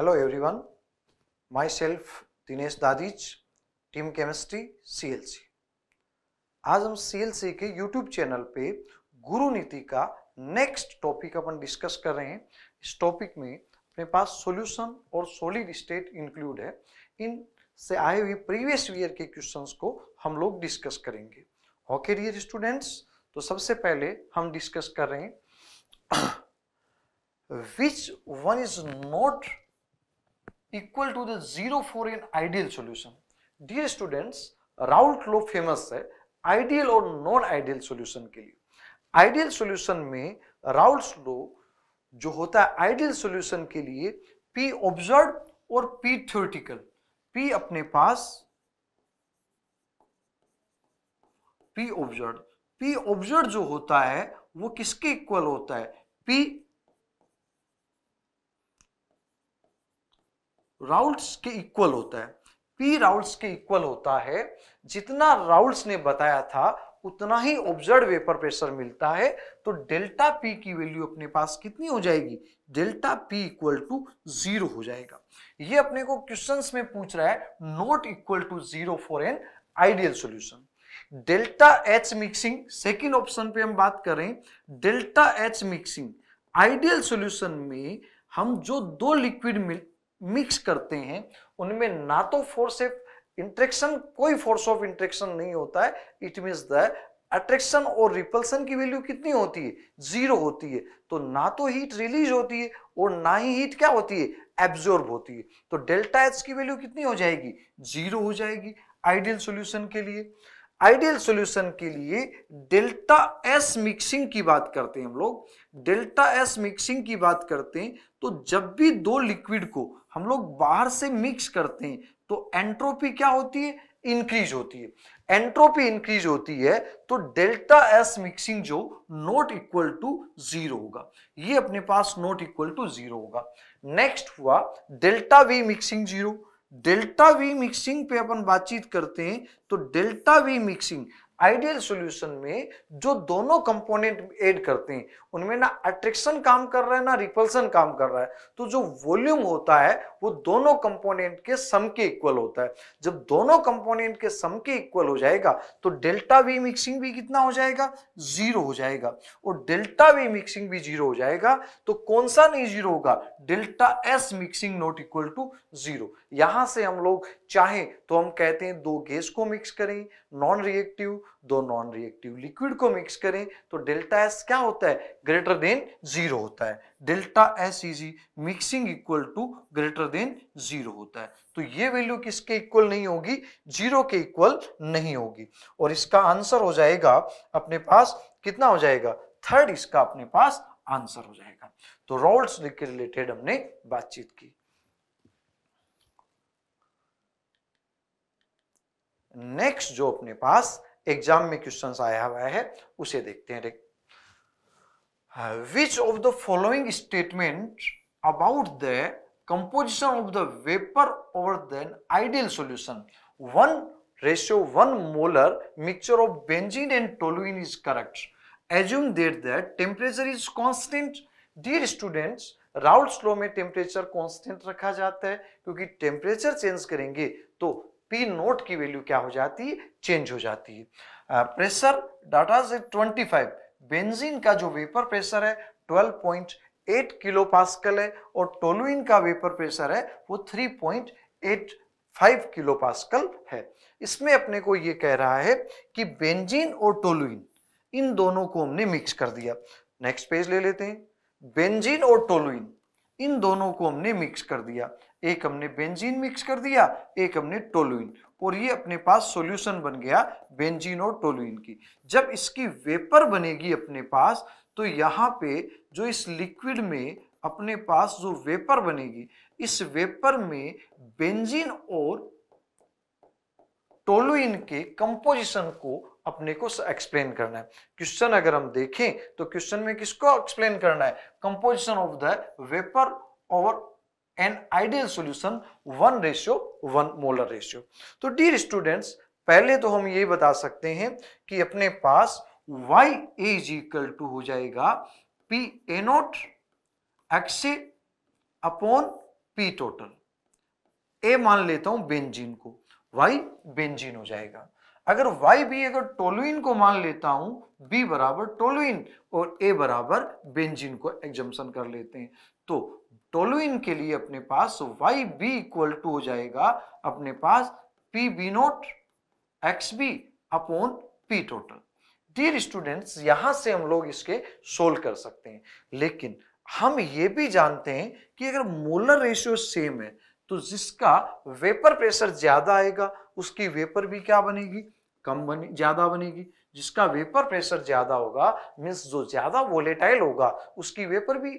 Hello everyone, myself Dinesh Dadij, Team Chemistry CLC. आज हम CLC के YouTube चैनल पे गुरु नीति का नेक्स्ट टॉपिक अपन डिस्कस कर रहे हैं इस टॉपिक में अपने पास सॉल्यूशन और सॉलिड स्टेट इंक्लूड है इन से आए हुए प्रीवियस ईयर के क्वेश्चंस को हम लोग डिस्कस करेंगे ओके डियर स्टूडेंट्स तो सबसे पहले हम डिस्कस कर रहे हैं which one is not equal to the zero for an ideal solution Dear students Raoult law famous है आइडियल और नॉन आइडियल सोल्यूशन के लिए आइडियल सोल्यूशन में राउल्ट लो जो होता है आइडियल सोल्यूशन के लिए पी ऑब्जर्व और पी थ्योरिटिकल पी अपने पास पी ऑब्जर्व पी ऑब्जर्व जो होता है वो किसके इक्वल होता है पी राउल्स के इक्वल होता है पी राउल्स के इक्वल होता है जितना राउल्स ने बताया था उतना ही ऑब्जर्व वेपर प्रेशर मिलता है तो डेल्टा पी की वैल्यू अपने पास कितनी हो जाएगी delta P equal to zero हो जाएगा ये अपने को क्वेश्चंस में पूछ रहा है not equal to zero for an ideal solution delta H mixing second option पे हम बात करें delta H mixing ideal solution में हम जो दो लिक्विड मिक्स करते हैं उनमें ना तो फोर्स ऑफ इंट्रेक्शन कोई फोर्स ऑफ इंट्रेक्शन नहीं होता है इट मीन्स द अट्रैक्शन और रिपल्सन की वैल्यू कितनी होती है जीरो होती है तो ना तो हीट रिलीज होती है और ना ही हीट क्या होती है एब्जॉर्ब होती है तो डेल्टा एच की वैल्यू कितनी हो जाएगी जीरो हो जाएगी आइडियल सॉल्यूशन के लिए आइडियल सॉल्यूशन के लिए डेल्टा एस मिक्सिंग की बात करते हैं हम लोग डेल्टा एस मिक्सिंग की बात करते हैं तो जब भी दो लिक्विड को हम लोग बाहर से मिक्स करते हैं तो एंट्रोपी क्या होती है इंक्रीज होती है एंट्रोपी इंक्रीज होती है तो डेल्टा एस मिक्सिंग जो नॉट इक्वल टू जीरो होगा ये अपने पास नॉट इक्वल टू जीरो होगा नेक्स्ट हुआ delta V mixing zero delta V mixing पे अपन बातचीत करते हैं तो delta V mixing ideal solution में जो दोनों कंपोनेंट ऐड करते हैं उनमें ना अट्रैक्शन काम कर रहा है ना रिपल्सन काम कर रहा है तो जो वॉल्यूम होता है वो दोनों कंपोनेंट के सम के इक्वल होता है जब दोनों कंपोनेंट के सम के इक्वल हो जाएगा तो डेल्टा वी मिक्सिंग भी कितना हो जाएगा जीरो हो जाएगा और डेल्टा वी मिक्सिंग भी जीरो हो जाएगा तो कौन सा नहीं जीरो होगा delta S mixing not equal to zero यहां से हम लोग चाहें तो हम कहते हैं दो गैस को मिक्स करें नॉन रिएक्टिव दो नॉन रिएक्टिव लिक्विड को मिक्स करें तो डेल्टा एस क्या होता है ग्रेटर देन जीरो होता है delta S is mixing equal to greater than zero होता है तो ये वैल्यू किसके इक्वल नहीं होगी जीरो के इक्वल नहीं होगी और इसका आंसर हो जाएगा अपने पास कितना हो जाएगा थर्ड इसका अपने पास आंसर हो जाएगा तो रोल्स के रिलेटेड हमने बातचीत की नेक्स्ट जो अपने पास एग्जाम में क्वेश्चन आया हुआ है उसे देखते हैं which of the following statement about the composition of the vapour over then ideal solution one ratio one molar mixture of benzene and toluene is correct assume there that temperature is constant dear students Raoult law में temperature constant रखा जाता है क्योंकि temperature change करेंगे तो P note की वैल्यू क्या हो जाती है चेंज हो जाती है प्रेशर डाटा से 25 बेंजीन का जो वेपर प्रेशर है 12.8 किलो पास्कल है और टोलुइन का वेपर प्रेशर है वो 3.85 किलो पास्कल है इसमें अपने को ये कह रहा है कि बेंजीन और टोलुइन इन दोनों को हमने मिक्स कर दिया नेक्स्ट पेज ले लेते हैं बेंजीन और टोलुइन इन दोनों को हमने मिक्स कर दिया एक हमने बेंजीन मिक्स कर दिया एक हमने टोलुइन और ये अपने पास सॉल्यूशन बन गया बेंजीन और टोलुइन की जब इसकी वेपर बनेगी अपने पास तो यहाँ पे जो इस लिक्विड में अपने पास जो वेपर बनेगी इस वेपर में बेंजीन और टोलुइन के कंपोजिशन को अपने को एक्सप्लेन करना है क्वेश्चन अगर हम देखें तो क्वेश्चन में किसको एक्सप्लेन करना है कंपोजिशन ऑफ द वेपर और an ideal solution one ratio one molar ratio तो डियर स्टूडेंट्स पहले तो हम ये बता सकते हैं कि अपने पास Y a is equal to हो जाएगा P A note X upon P total A मान लेता हूं बेंजीन को वाई बेंजीन हो जाएगा अगर वाई बी अगर टोलुइन को मान लेता हूं बी बराबर टोलुइन और ए बराबर बेंजिन को एग्जम्पन कर लेते हैं तो टोलुइन के लिए अपने पास वाई बी इक्वल टू हो जाएगा अपने पास P B note X B upon P total dear students यहां से हम लोग इसके सोल्व कर सकते हैं लेकिन हम ये भी जानते हैं कि अगर मोलर रेशियो सेम है तो जिसका वेपर प्रेशर ज्यादा आएगा उसकी वेपर भी क्या बनेगी कम बने ज्यादा बनेगी जिसका वेपर प्रेशर ज्यादा होगा मीन्स जो ज्यादा वोलेटाइल होगा उसकी वेपर भी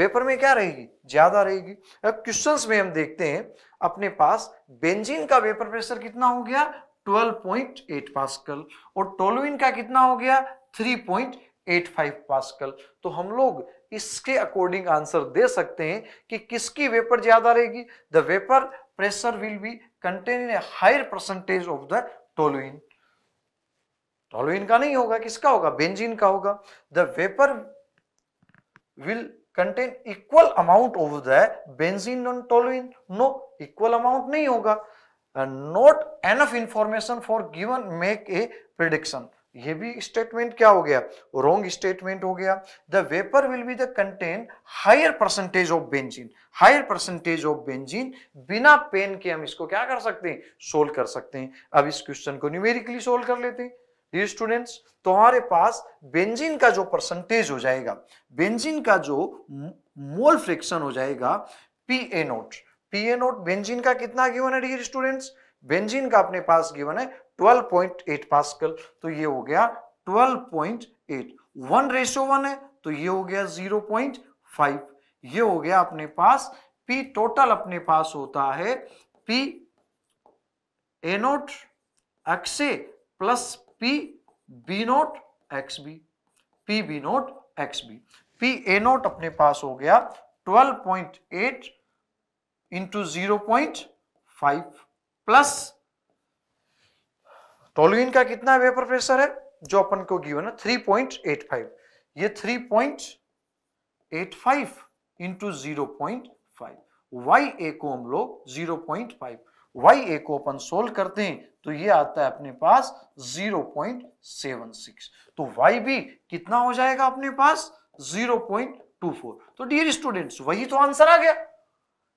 वेपर में क्या रहेगी ज्यादा रहेगी अब क्वेश्चंस में हम देखते हैं अपने पास बेंजीन का वेपर प्रेशर कितना हो गया 12.8 पास्कल और टोलुइन का कितना हो गया 3.85 पास्कल तो हम लोग इसके अकॉर्डिंग आंसर दे सकते हैं कि किसकी वेपर ज्यादा रहेगी the vapour pressure will be contain in higher percentage of the toluene toluene का नहीं होगा किसका होगा बेंजीन का होगा the vapour will contain equal amount of the benzene on toluene no equal amount नहीं होगा not enough information for given make a prediction ये भी स्टेटमेंट क्या हो गया रॉन्ग स्टेटमेंट हो गया the vapour will be the contain higher percentage of benzene higher percentage of benzene बिना पेन के हम इसको क्या कर सकते हैं सोल्व कर सकते हैं अब इस क्वेश्चन को न्यूमेरिकली सोल्व कर लेते हैं डी स्टूडेंट्स तो हमारे पास बेंजीन का जो परसेंटेज हो जाएगा बेंजीन का जो मोल फ्रिक्शन हो जाएगा P A nought P A note benzene का कितना गिवन है डियर स्टूडेंट्स बेंजीन का अपने पास गिवन है 12.8 पास्कल तो ये हो गया 12.8 वन रेशो वन है तो ये हो गया 0.5 ये हो गया अपने पास P टोटल अपने पास होता है A note X A plus P B note X B P B note X B P A nought अपने पास हो गया 12.8 point eight into zero point five plus toluene का कितना वेपर प्रेशर है जो अपन को गिवन है थ्री पॉइंट एट फाइव ये three point eight five into zero point five Y A को हम लोग zero point five Y A को अपन सोल्व करते हैं तो ये आता है अपने पास जीरो पॉइंट सेवन सिक्स तो वाई भी कितना हो जाएगा अपने पास जीरो पॉइंट टू फोर तो डियर स्टूडेंट्स वही तो आंसर आ गया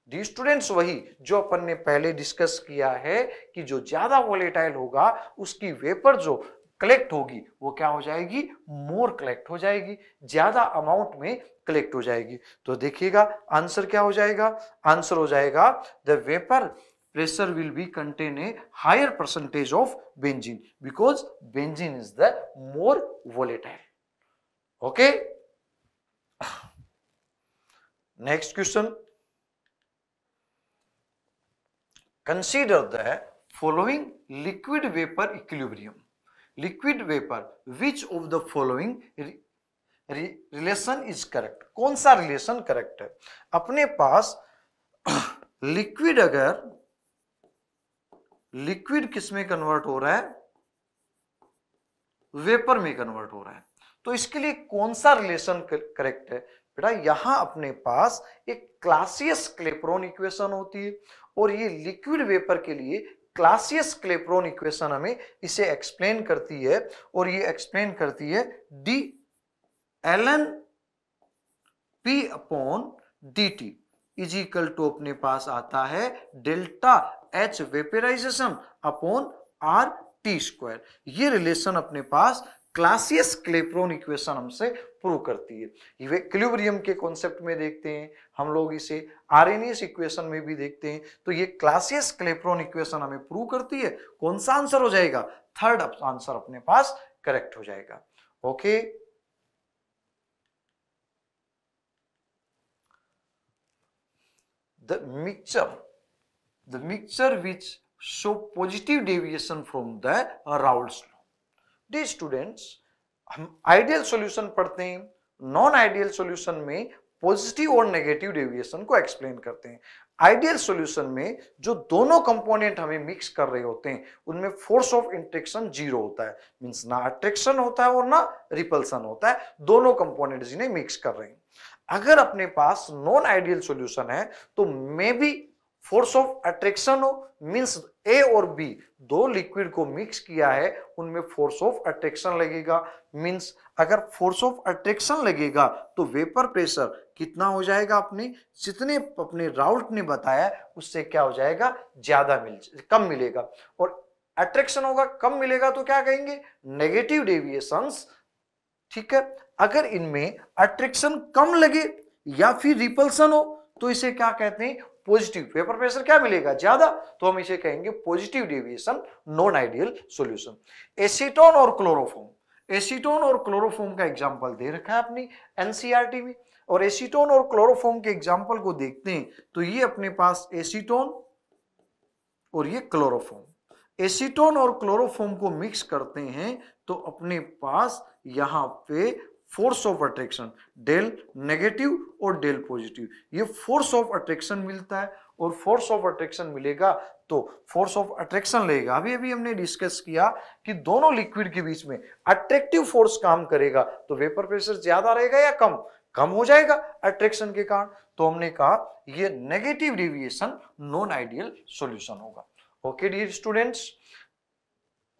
डी स्टूडेंट्स वही जो अपन ने पहले डिस्कस किया है कि जो ज्यादा वॉलेटाइल होगा उसकी वेपर जो कलेक्ट होगी वो क्या हो जाएगी मोर कलेक्ट हो जाएगी ज्यादा अमाउंट में कलेक्ट हो जाएगी तो देखिएगा आंसर क्या हो जाएगा आंसर हो जाएगा the vapour pressure will be contain a higher percentage of benzene because benzene is the more volatile okay next question Consider the following liquid vapour equilibrium. Liquid vapour which of the following relation is correct कौन सा relation correct है अपने पास liquid अगर liquid किस में convert हो रहा है वेपर में कन्वर्ट हो रहा है तो इसके लिए कौन सा रिलेशन करेक्ट है बेटा यहां अपने पास एक क्लासियस क्लेप्रोन इक्वेशन होती है और ये लिक्विड वेपर के लिए क्लासियस क्लेप्रोन इक्वेशन हमें इसे एक्सप्लेन करती है और ये एक्सप्लेन करती है D L N P upon D T is equal to अपने पास आता है delta H vaporization upon R T square ये रिलेशन अपने पास क्लासियस क्लेप्रोन इक्वेशन हमसे प्रूव करती है ये इक्विलिब्रियम के कॉन्सेप्ट में देखते हैं हम लोग इसे आरएनएस इक्वेशन में भी देखते हैं तो ये क्लासियस क्लेप्रोन इक्वेशन हमें प्रूव करती है कौन सा आंसर हो जाएगा थर्ड आंसर अपने पास करेक्ट हो जाएगा okay the mixture the mixture which show positive deviation from the Raoult's dear students हम आइडियल सॉल्यूशन पढ़ते हैं नॉन आइडियल सॉल्यूशन में पॉजिटिव और नेगेटिव डेविएशन को एक्सप्लेन करते हैं आइडियल सॉल्यूशन में जो दोनों कंपोनेंट हमें मिक्स कर रहे होते हैं उनमें फोर्स ऑफ इंट्रेक्शन जीरो होता है मींस ना अट्रैक्शन होता है और ना रिपल्सन होता है दोनों कंपोनेंट जिन्हें मिक्स कर रहे हैं अगर अपने पास नॉन आइडियल सॉल्यूशन है तो maybe force of attraction हो मीन्स ए और बी दो लिक्विड को मिक्स किया है उनमें फोर्स ऑफ अट्रैक्शन लगेगा मीन्स अगर फोर्स ऑफ अट्रैक्शन लगेगा तो वेपर प्रेशर कितना हो जाएगा अपने जितने अपने राउल्ट ने बताया उससे क्या हो जाएगा ज्यादा मिल कम मिलेगा और अट्रैक्शन होगा कम मिलेगा तो क्या कहेंगे नेगेटिव डेविएशंस ठीक है अगर इनमें अट्रैक्शन कम लगे या फिर रिपल्सन हो तो इसे क्या कहते हैं पॉजिटिव वेपर प्रेशर क्या मिलेगा ज्यादा तो हम इसे कहेंगे positive deviation non ideal solution acetone और क्लोरोफोम एसीटोन और क्लोरोफोम का एग्जांपल दे रखा है अपनी एनसीईआरटी e में और एसीटोन और क्लोरोफोम के एग्जांपल को देखते हैं तो ये अपने पास एसीटोन और ये क्लोरोफोम एसीटोन और क्लोरोफोम को मिक्स करते हैं तो अपने पास यहां पे force of attraction del negative और डेल पॉजिटिव ये फोर्स ऑफ अट्रैक्शन मिलता है और फोर्स ऑफ अट्रैक्शन मिलेगा तो फोर्स ऑफ अट्रैक्शन लेगा अभी अभी हमने डिस्कस किया कि दोनों लिक्विड के बीच में अट्रैक्टिव फोर्स काम करेगा तो वेपर प्रेशर ज्यादा रहेगा या कम कम हो जाएगा अट्रैक्शन के कारण तो हमने कहा ये negative deviation non ideal solution होगा okay dear students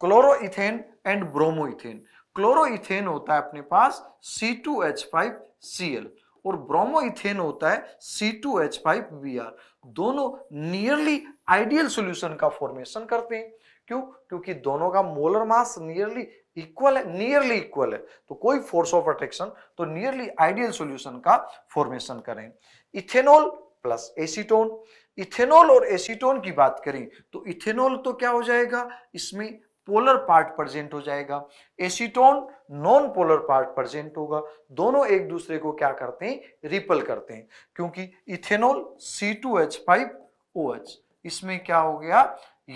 chloroethane and bromoethane chloroethane होता है अपने पास C2H5Cl और ब्रोमोइथेन होता है C2H5Br दोनों नियरली आइडियल सॉल्यूशन का फॉर्मेशन करते हैं क्यों क्योंकि दोनों का मोलर मास नियरली इक्वल है नियरली इक्वल है तो कोई फोर्स ऑफ अट्रैक्शन तो नियरली आइडियल सॉल्यूशन का फॉर्मेशन करें इथेनॉल प्लस एसीटोन इथेनॉल और एसीटोन की बात करें तो इथेनॉल तो क्या हो जाएगा इसमें पोलर पार्ट प्रेजेंट हो जाएगा acetone non polar part present होगा दोनों एक दूसरे को क्या करते हैं रिपल करते हैं क्योंकि ethanol C two H five O H इसमें क्या हो गया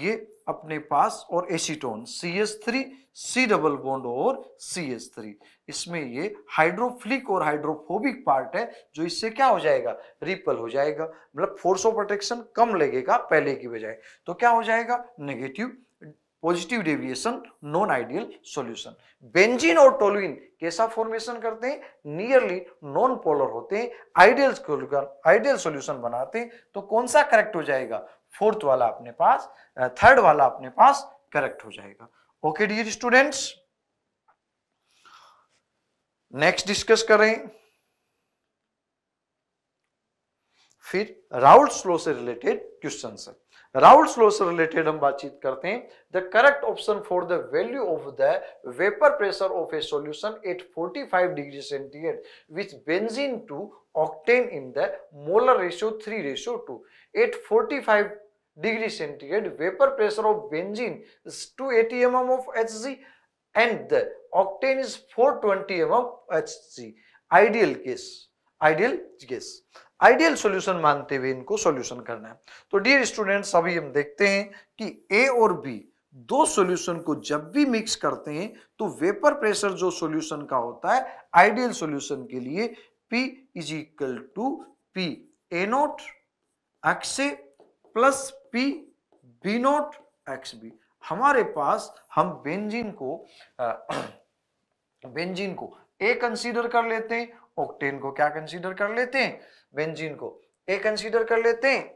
ये अपने पास और acetone C S three C double bond और सी एस थ्री इसमें ये हाइड्रोफ्लिक और हाइड्रोफोबिक पार्ट है जो इससे क्या हो जाएगा रिपल हो जाएगा मतलब फोर्स ऑफ प्रोटेक्शन कम लगेगा पहले की बजाय तो क्या हो जाएगा negative positive deviation non ideal solution benzene और टोलुइन कैसा फॉर्मेशन करते हैं नियरली नॉन पोलर होते हैं आइडियल आइडियल सॉल्यूशन बनाते हैं तो कौन सा करेक्ट हो जाएगा फोर्थ वाला अपने पास थर्ड वाला अपने पास करेक्ट हो जाएगा okay dear students next discuss करें फिर राउल स्लो से रिलेटेड क्वेश्चन है राउल्ट स्लो से रिलेटेड हम बातचीत करते हैं the correct option for the value of the vapour pressure of a solution at 45 degree centigrade with benzene to octane in the molar ratio three ratio two at 45 degree centigrade two eighty M M of H G and the octane is four twenty M M H G ideal case ideal case ideal solution मानते हुए इनको solution करना है तो dear students अभी हम देखते हैं कि ए और बी दो सॉल्यूशन को जब भी मिक्स करते हैं तो वेपर प्रेशर जो सॉल्यूशन का होता है आइडियल सॉल्यूशन के लिए P is equal to P A note X A plus P B note X B हमारे पास हम बेंजीन को बेंजीन को ए कंसीडर कर लेते हैं ऑक्टेन को क्या कंसीडर कर लेते हैं बेंजीन को ए कंसीडर कर लेते हैं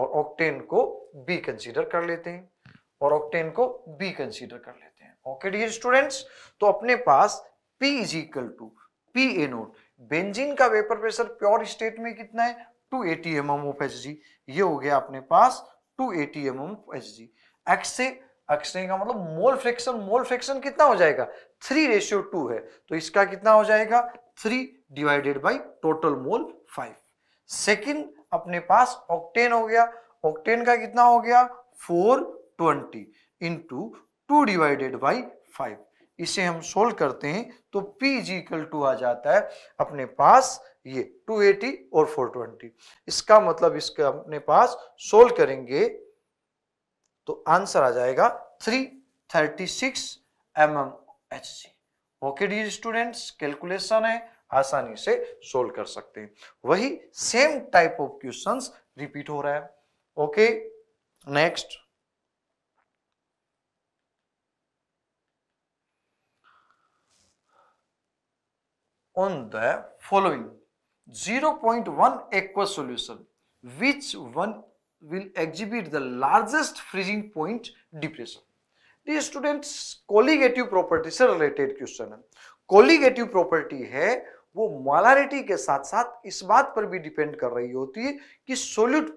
और ऑक्टेन को बी कंसीडर कर लेते हैं और ऑक्टेन को बी कंसीडर कर लेते हैं ओके डियर स्टूडेंट्स तो अपने पास P is equal to P A note benzene का वेपर प्रेशर प्योर स्टेट में कितना है 280 एटी एम एम एच जी ये हो गया अपने पास 280 eighty M M H G X से एक्स का मतलब मोल फ्रैक्शन मोल फ्रैक्शन कितना हो जाएगा थ्री रेशियो टू है तो इसका कितना हो जाएगा three divided by total mole five second अपने पास ऑक्टेन हो गया ऑक्टेन का कितना हो गया four twenty into two divided by five इसे हम सोल्व करते हैं तो पी जी इक्वल टू आ जाता है अपने पास ये 280 और 420 इसका मतलब इसका अपने पास सोल्व करेंगे तो आंसर आ जाएगा 336 thirty mm H C okay dear students calculation है आसानी से सोल्व कर सकते हैं वही same type of question repeat हो रहा है okay next on the following zero point one aqua solution which one will exhibit the largest freezing point depression dear students colligative property से रिलेटेड क्वेश्चन है colligative property है वो मॉलारिटी के साथ साथ इस बात पर भी डिपेंड कर रही होती है कि सोल्यूट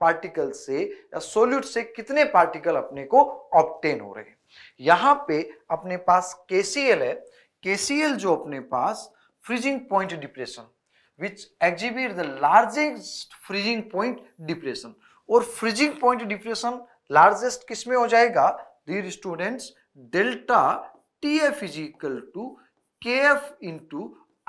पार्टिकल से या सोल्यूट से कितने पार्टिकल अपने को ऑप्टेन हो रहे हैं यहाँ पे अपने पास केसीएल है केसीएल जो अपने पास freezing point depression which exhibit the largest freezing point depression और फ्रीजिंग पॉइंट डिप्रेशन लार्जेस्ट किसमें हो जाएगा dear students delta tf is equal to kf into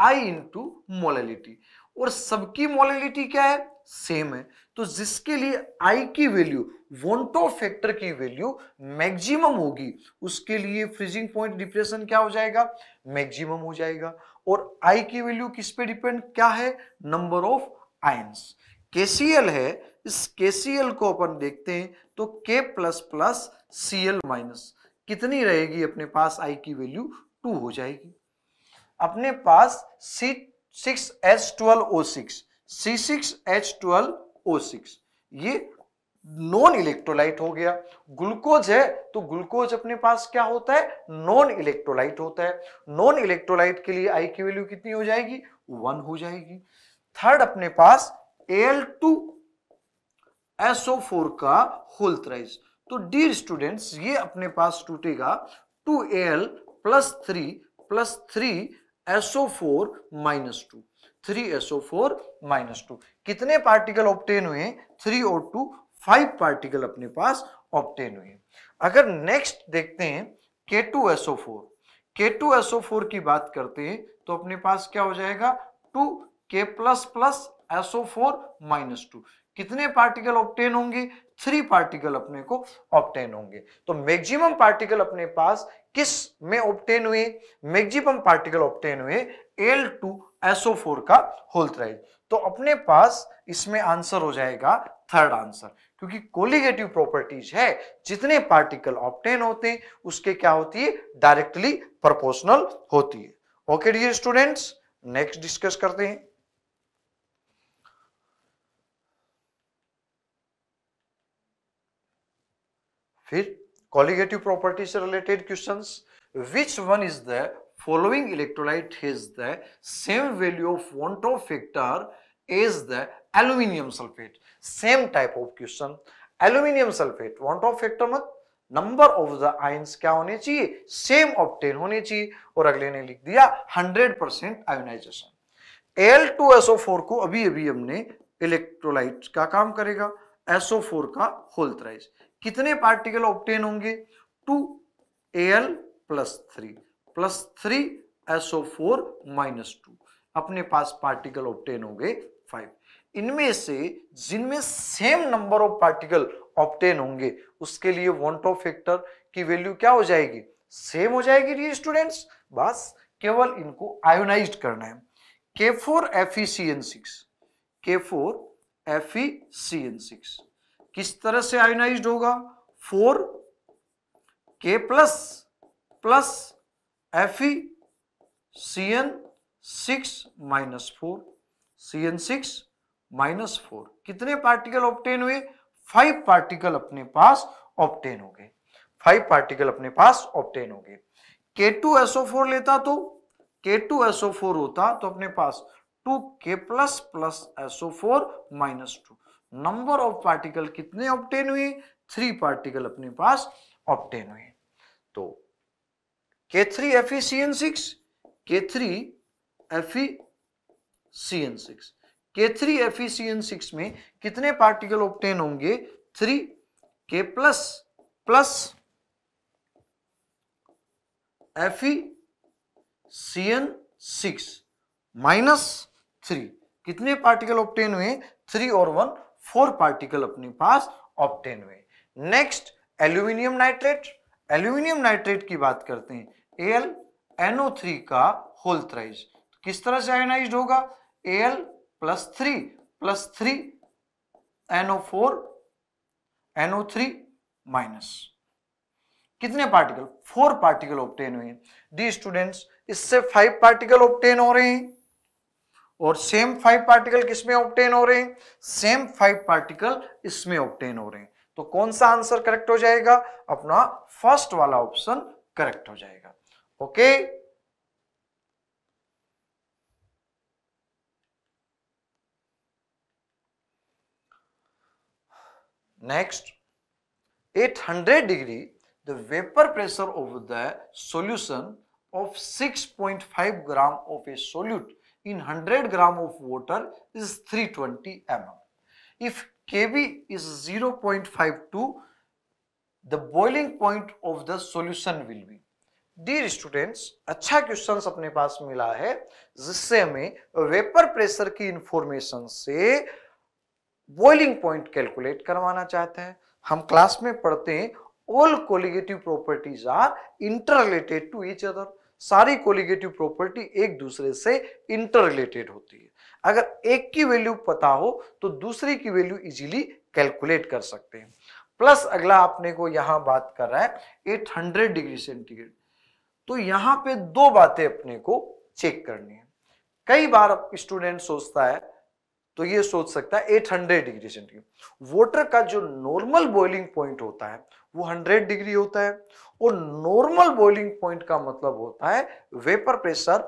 i into molality और सबकी मोलिटी क्या है सेम है तो जिसके लिए I की वैल्यू वोटो फैक्टर की वैल्यू मैक्सिमम होगी उसके लिए फ्रीजिंग पॉइंट डिप्रेशन क्या हो जाएगा मैक्सिमम हो जाएगा और आई की वैल्यू किस पे डिपेंड क्या है नंबर ऑफ आय केसीएल है इस के को अपन देखते हैं तो K plus plus C L minus कितनी रहेगी अपने पास आई की वैल्यू टू हो जाएगी अपने पास C six H twelve O six C six H twelve O six ये नॉन इलेक्ट्रोलाइट हो गया ग्लूकोज है तो ग्लूकोज अपने पास क्या होता है नॉन इलेक्ट्रोलाइट होता है नॉन इलेक्ट्रोलाइट के लिए आई की वैल्यू कितनी हो जाएगी वन हो जाएगी थर्ड अपने पास एल टू SO4 का होल थ्राइज तो डियर स्टूडेंट्स ये अपने पास टूटेगा 2Al plus three plus three SO four minus two three SO four minus two कितने पार्टिकल ऑप्टेन हुए थ्री और टू फाइव पार्टिकल अपने पास ऑप्टेन हुए अगर नेक्स्ट देखते हैं K two SO four K two SO four की बात करते हैं तो अपने पास क्या हो जाएगा two K plus plus SO four minus two कितने पार्टिकल ऑप्टेन होंगे थ्री पार्टिकल अपने को ऑप्टेन होंगे तो मैक्सिमम पार्टिकल अपने पास किस में ऑप्टेन हुए मैक्सिमम पार्टिकल ऑप्टेन हुए एल टू एसओ फोर का होल थ्राइड तो अपने पास इसमें आंसर हो जाएगा थर्ड आंसर क्योंकि कोलिगेटिव प्रॉपर्टीज है जितने पार्टिकल ऑप्टेन होते हैं उसके क्या होती है डायरेक्टली प्रोपोर्शनल होती है okay dear students next discuss करते हैं फिर कॉलिगेटिव प्रॉपर्टी से related question which one is the following electrolyte has the same value of van't factor as the aluminium sulphate same type of question aluminium sulphate van't factor मत number of the ions क्या होने चाहिए same obtain होने चाहिए और अगले ने लिख दिया hundred percent ionization L two SO four को अभी अभी हमने इलेक्ट्रोलाइट का काम करेगा एसओ फोर का होल्थराइज कितने पार्टिकल ऑप्टेन होंगे two A L plus three plus three S O four minus two अपने पास पार्टिकल ऑप्टेन हो गए फाइव इनमें से जिनमें same number of particle obtain होंगे उसके लिए वॉन्ट ऑफ फैक्टर की वैल्यू क्या हो जाएगी सेम हो जाएगी ये स्टूडेंट्स बस केवल इनको आयोनाइज करना है के four F E C N six K four F E C N six किस तरह से आयोनाइज होगा four K plus plus F E C N six minus four C N six minus four कितने particle obtain हुए five particle अपने पास obtain हो गए फाइव पार्टिकल अपने पास ऑप्टेन हो गए के टू एसओ फोर लेता तो के टू एसओ फोर होता तो अपने पास two K plus plus SO four minus two number of particle कितने ऑप्टेन हुए थ्री पार्टिकल अपने पास ऑप्टेन हुए तो K three F C N six K three F C N six K three F C N six में कितने particle obtain होंगे three K plus plus F C N six minus three कितने particle obtain हुए three और one four particle अपने पास obtain हुए next aluminium nitrate aluminium nitrate की बात करते हैं एल एनओ थ्री का होल तो थ्राइज किस तरह से आयोनाइज होगा L plus three plus three NO four NO three minus कितने पार्टिकल फोर पार्टिकल ऑप्टेन हुए डी स्टूडेंट्स इससे फाइव पार्टिकल ऑप्टेन हो रहे हैं और सेम फाइव पार्टिकल किसमें ऑप्टेन हो रहे हैं सेम फाइव पार्टिकल इसमें ऑप्टेन हो रहे हैं तो कौन सा आंसर करेक्ट हो जाएगा अपना फर्स्ट वाला ऑप्शन करेक्ट हो जाएगा okay next 800 degree pressure of the solution of six point 6.5 gram of a solute in 100 gram of water is 320 mm. If Kb is 0.52, the boiling point of the solution will be. Dear students, अच्छा question अपने पास मिला है जिससे हमें vapour pressure की information से boiling point calculate करवाना चाहते हैं हम क्लास में पढ़ते हैं all colligative properties are interrelated to each other सारी कोलिगेटिव प्रॉपर्टी एक दूसरे से इंटर रिलेटेड होती है अगर एक की वैल्यू पता हो तो दूसरे की वैल्यू इजीली कैलकुलेट कर सकते हैं प्लस अगला आपने को यहां बात कर रहा है 800 डिग्री सेंटीग्रेड तो यहां पे दो बातें अपने को चेक करनी है कई बार स्टूडेंट सोचता है तो ये सोच सकता है 800 डिग्री सेंटीग्रेड वाटर का जो नॉर्मल बॉइलिंग पॉइंट होता है वो 100 डिग्री होता है और नॉर्मल बॉइलिंग पॉइंट का मतलब होता है वेपर प्रेशर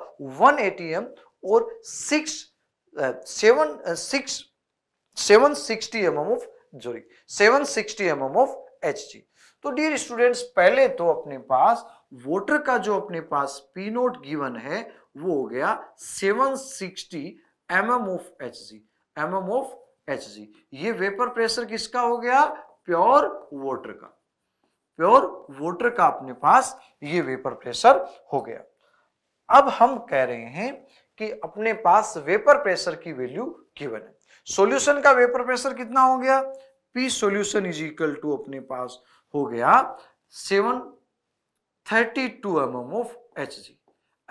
1 एटीएम और 6 seven six seven sixty M M of sorry seven sixty M M of H G तो डियर स्टूडेंट्स पहले तो अपने पास वाटर का जो अपने पास पी नोट गिवन है वो हो गया seven sixty M M of H g m M of H जी ये वेपर प्रेशर किसका हो गया प्योर वोटर का प्योर वोटर का अपने पास ये वेपर प्रेशर हो गया अब हम कह रहे हैं कि अपने पास वेपर प्रेशर की वैल्यू गिवन है सॉल्यूशन का वेपर प्रेशर कितना हो गया P solution is equal to अपने पास हो गया seven thirty two m M of H g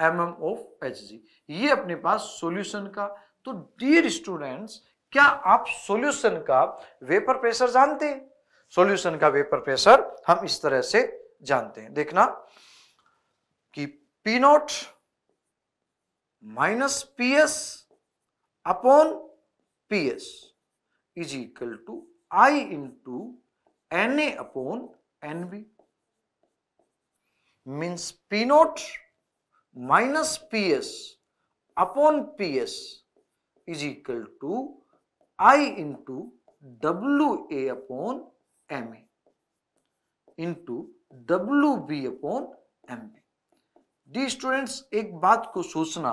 m M of H जी ये अपने पास सॉल्यूशन का तो डियर स्टूडेंट्स क्या आप सॉल्यूशन का वेपर प्रेशर जानते हैं सॉल्यूशन का वेपर प्रेशर हम इस तरह से जानते हैं देखना कि P naught minus P S upon P S is equal to I into N A upon N B means P naught minus P S upon P S is equal to I into W A upon M A into W B upon M B dear students एक बात को सोचना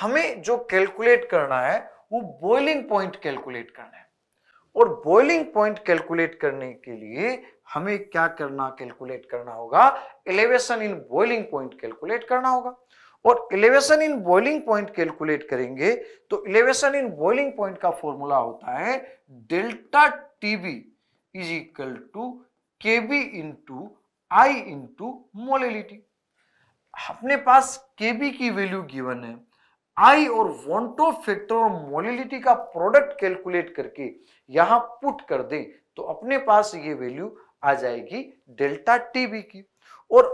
हमें जो calculate करना है वो boiling point calculate करना है और बॉइलिंग पॉइंट कैलकुलेट करने के लिए हमें क्या करना कैलकुलेट करना होगा elevation in boiling point calculate करना होगा और elevation in boiling point calculate करेंगे तो इलेवेशन इन बॉइलिंग पॉइंट का फॉर्मूला होता है delta T B is equal to K B into I into molality अपने पास के बी की वैल्यू गिवन है आई और वॉन्टो फैक्टर और मोलिलिटी का प्रोडक्ट कैलकुलेट करके यहां पुट कर दें तो अपने पास ये वैल्यू आ जाएगी डेल्टा टीबी की और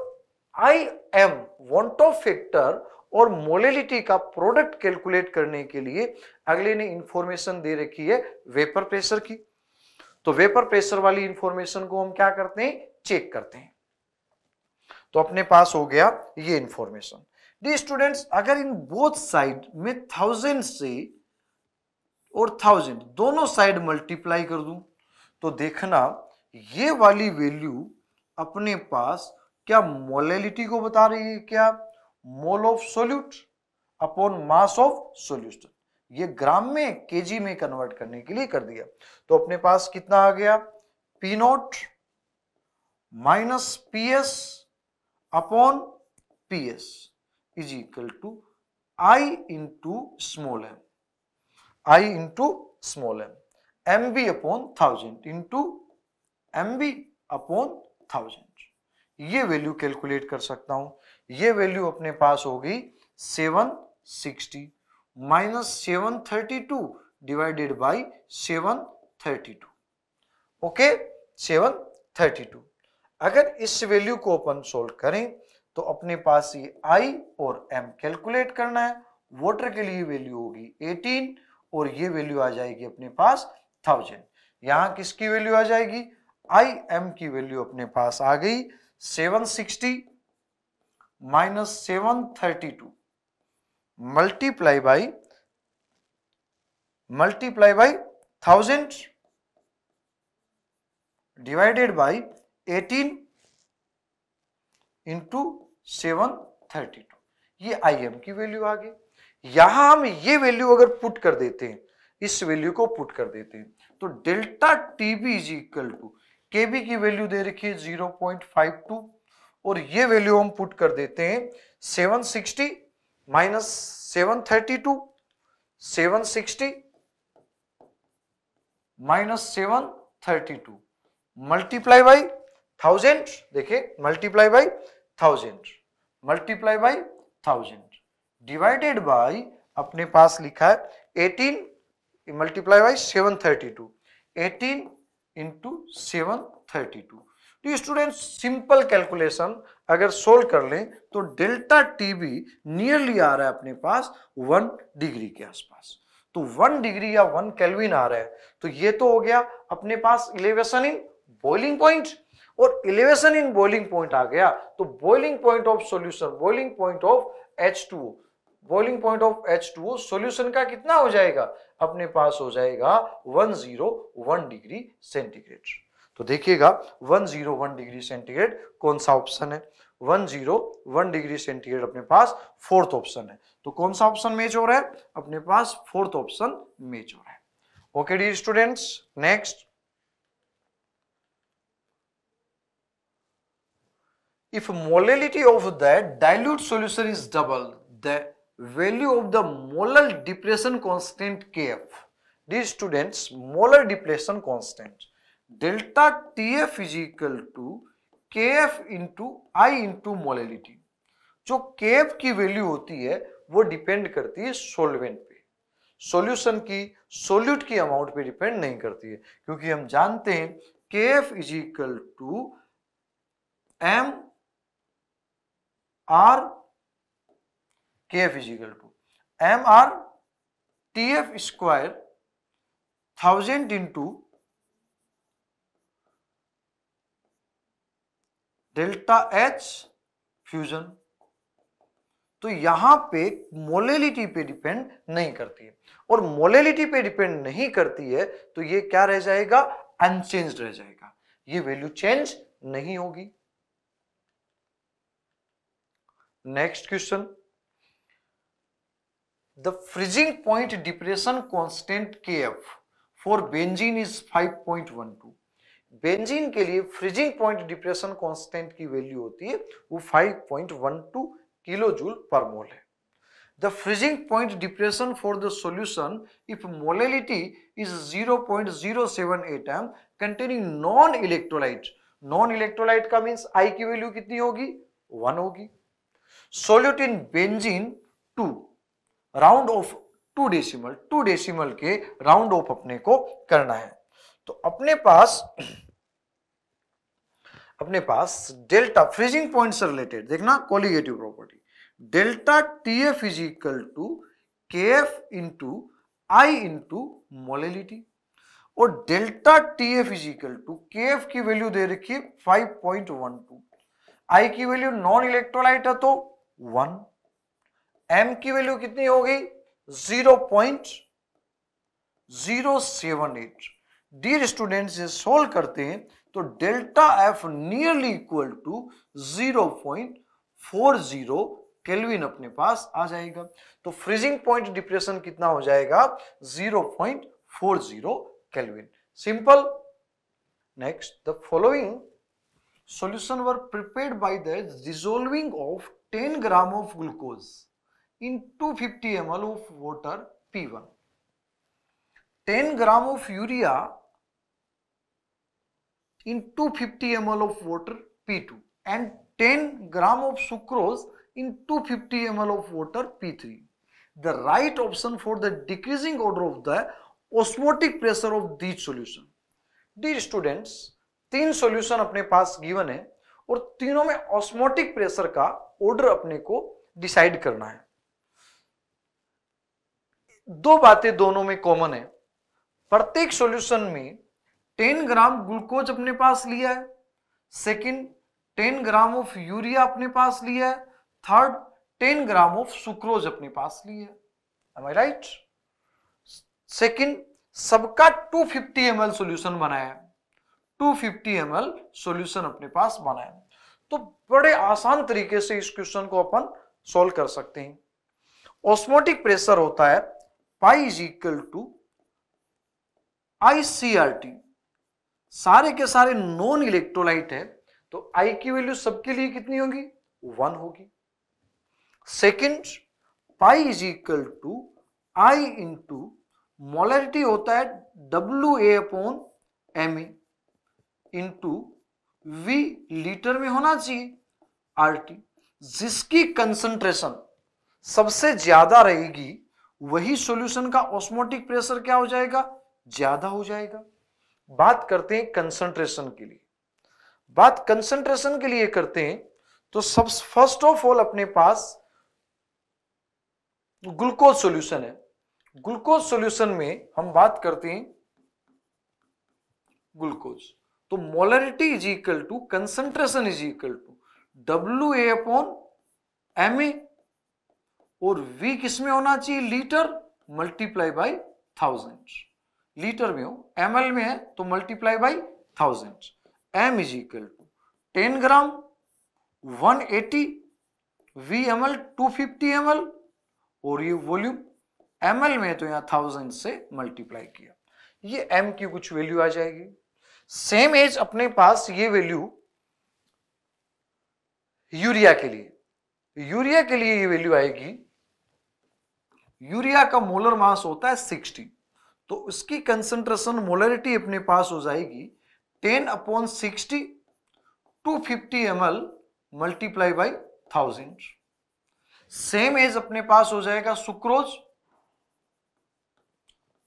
आई एम वॉन्टो फैक्टर और मोलिलिटी का प्रोडक्ट कैलकुलेट करने के लिए अगले ने इंफॉर्मेशन दे रखी है वेपर प्रेशर की तो वेपर प्रेशर वाली इंफॉर्मेशन को हम क्या करते हैं चेक करते हैं तो अपने पास हो गया ये इंफॉर्मेशन डी स्टूडेंट्स अगर इन बोथ साइड में थाउजेंड से और थाउजेंड दोनों साइड मल्टीप्लाई कर दूं तो देखना ये वाली वैल्यू अपने पास क्या मोलेलिटी को बता रही है क्या mole of solute upon mass of solution ये ग्राम में केजी में कन्वर्ट करने के लिए कर दिया तो अपने पास कितना आ गया P naught minus P S upon P S is equal to I into small M I into small M M B upon thousand into M B upon thousand ये वैल्यू कैलकुलेट कर सकता हूं ये वैल्यू अपने पास होगी 760 minus seven thirty two divided by seven thirty two okay seven thirty two अगर इस वैल्यू को अपन सोल्व करें तो अपने पास ये आई और एम कैलकुलेट करना है वाटर के लिए वैल्यू होगी एटीन और ये वैल्यू आ जाएगी अपने पास थाउजेंड यहां किसकी वैल्यू आ जाएगी आई एम की वैल्यू अपने पास आ गई seven sixty minus seven thirty two multiply by multiply by thousand divided by eighteen into seven thirty two ये आई एम की वैल्यू आ गई यहां हम ये वैल्यू अगर पुट कर देते हैं इस वैल्यू को पुट कर देते हैं तो delta T B is equal to K B की वैल्यू दे रखी है जीरो पॉइंट फाइव टू और ये वैल्यू हम पुट कर देते हैं seven sixty minus seven thirty two seven sixty minus seven thirty two multiply by thousand देखे multiply by thousand multiply by thousand divided by अपने पास लिखा है eighteen multiply by seven thirty two eighteen into seven thirty two तो student simple calculation अगर solve कर लें तो डेल्टा टी नियरली आ रहा है अपने पास वन डिग्री के आसपास तो वन डिग्री या वन कैलविन आ रहा है तो ये तो हो गया अपने पास इलेवेशन इन बॉइलिंग पॉइंट और इलेवेशन इन बॉइलिंग पॉइंट आ गया तो boiling point of solution boiling point of H two boiling point of H two solution का कितना हो जाएगा अपने पास हो जाएगा one zero one degree centigrade तो देखिएगा one zero one degree centigrade कौन सा ऑप्शन है one zero one degree centigrade अपने पास फोर्थ ऑप्शन है तो कौन सा ऑप्शन मैच हो रहा है अपने पास फोर्थ ऑप्शन मैच हो रहा है okay dear students next if molality of the dilute solution is double the value of the molar depression constant kf dear students molar depression constant delta tf is equal to kf into i into molality जो kf की value होती है वो depend करती है solvent पे solution की solute की अमाउंट पे डिपेंड नहीं करती है क्योंकि हम जानते हैं के F is equal to M R kf is equal to m r tf square thousand into delta H fusion तो यहां पे मोलेलिटी पे डिपेंड नहीं करती है और मोलेलिटी पे डिपेंड नहीं करती है तो ये क्या रह जाएगा अनचेंज रह जाएगा ये वैल्यू चेंज नहीं होगी next question the The freezing point depression constant Kf for benzene is 5.12. Benzene के लिए फ्रीजिंग पॉइंट डिप्रेशन कॉन्स्टेंट की वैल्यू होती है वो 5.12 किलो जूल पर मोल है the freezing point depression for the solution if molality is 0.078 M containing non electrolyte non electrolyte का means I की value कितनी होगी वन होगी solute in benzene to round off to decimal two decimal के round off अपने को करना है तो अपने पास अपने पास डेल्टा फ्रीजिंग पॉइंट से रिलेटेड देखना colligative property delta T F is equal to K F into I into molality और delta T F is equal to K F की वैल्यू दे रखी है five point one two I की value non electrolyte है तो one M की value कितनी होगी zero point zero seven eight dear student से सोल्व करते हैं तो delta F nearly equal to zero point four zero kelvin अपने पास आ जाएगा तो फ्रीजिंग पॉइंट डिप्रेशन कितना हो जाएगा zero point four zero kelvin simple next the following solution were prepared by the dissolving of ten gram of glucose in 250 ml of water P1. 10 gram of urea in 250 ml of water P2 and 10 gram of sucrose in 250 ml of water P3. The right option for the decreasing order of the osmotic pressure of these solution. Dear students, तीन solution अपने पास given है और तीनों में osmotic pressure का order अपने को डिसाइड करना है दो बातें दोनों में कॉमन है प्रत्येक सॉल्यूशन में 10 ग्राम ग्लूकोज अपने पास लिया है सेकंड 10 ग्राम ऑफ यूरिया अपने पास लिया है थर्ड 10 ग्राम ऑफ सुक्रोज अपने पास लिया है I right? सेकंड सबका 250 फिफ्टी एम एल सोल्यूशन बनाया 250 फिफ्टी एम एल सोल्यूशन अपने पास बनाया तो बड़े आसान तरीके से इस क्वेश्चन को अपन सोल्व कर सकते हैं ऑस्मोटिक प्रेशर होता है pi is equal to I C R T सारे के सारे नॉन इलेक्ट्रोलाइट है तो आई की वैल्यू सबके लिए कितनी होगी वन होगी second pi is equal to I into molarity होता है W A upon M A into V litre में होना चाहिए आर टी जिसकी कंसंट्रेशन सबसे ज्यादा रहेगी वही सॉल्यूशन का ऑस्मोटिक प्रेशर क्या हो जाएगा ज्यादा हो जाएगा बात करते हैं कंसंट्रेशन के लिए बात कंसंट्रेशन के लिए करते हैं तो सब फर्स्ट ऑफ ऑल अपने पास ग्लूकोज सॉल्यूशन है ग्लूकोज सॉल्यूशन में हम बात करते हैं ग्लूकोज तो molarity is equal to concentration is equal to W A upon M A और V किस में होना चाहिए litre multiply by thousand litre में हो एम में है तो multiply by thousand M is equal to ten gram one eighty V M L two fifty M L और ये वॉल्यूम एम एल में तो यहां थाउजेंड से मल्टीप्लाई किया ये एम की कुछ वैल्यू आ जाएगी सेम एज अपने पास ये वैल्यू यूरिया के लिए यूरिया के लिए ये वैल्यू आएगी यूरिया का मोलर मास होता है 60 तो उसकी कंसंट्रेशन मोलरिटी अपने पास हो जाएगी 10 upon sixty two fifty M L multiply by thousand same as अपने पास हो जाएगा सुक्रोज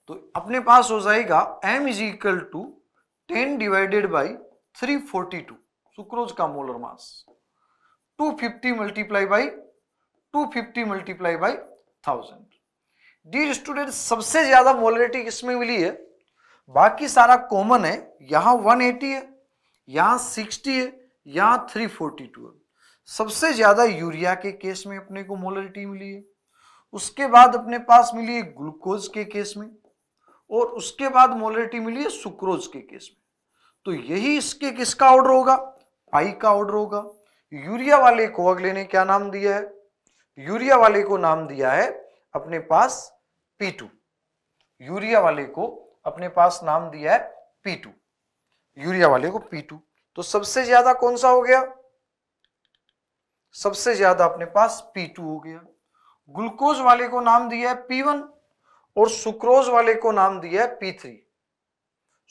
तो अपने पास हो जाएगा m is equal to ten divided by three forty two sucrose का molar mass two fifty multiply by two fifty multiply by thousand dear student सबसे ज्यादा मोलरिटी किसमें मिली है बाकी सारा कॉमन है यहाँ 180 है यहाँ 60 है यहाँ 342 है सबसे ज्यादा यूरिया के केस में अपने को मोलरिटी मिली है उसके बाद अपने पास मिली है ग्लूकोज के केस में और उसके बाद मोलरिटी मिली है सुक्रोज के केस में तो यही इसके किसका ऑर्डर होगा पाई का ऑर्डर होगा यूरिया वाले को अगले ने क्या नाम दिया है यूरिया वाले को नाम दिया है अपने पास P2 यूरिया वाले को अपने पास नाम दिया है P2 यूरिया वाले को P2 तो सबसे ज्यादा कौन सा हो गया सबसे ज्यादा अपने पास P2 हो गया ग्लूकोज वाले को नाम दिया है P1 और सुक्रोज वाले को नाम दिया है P3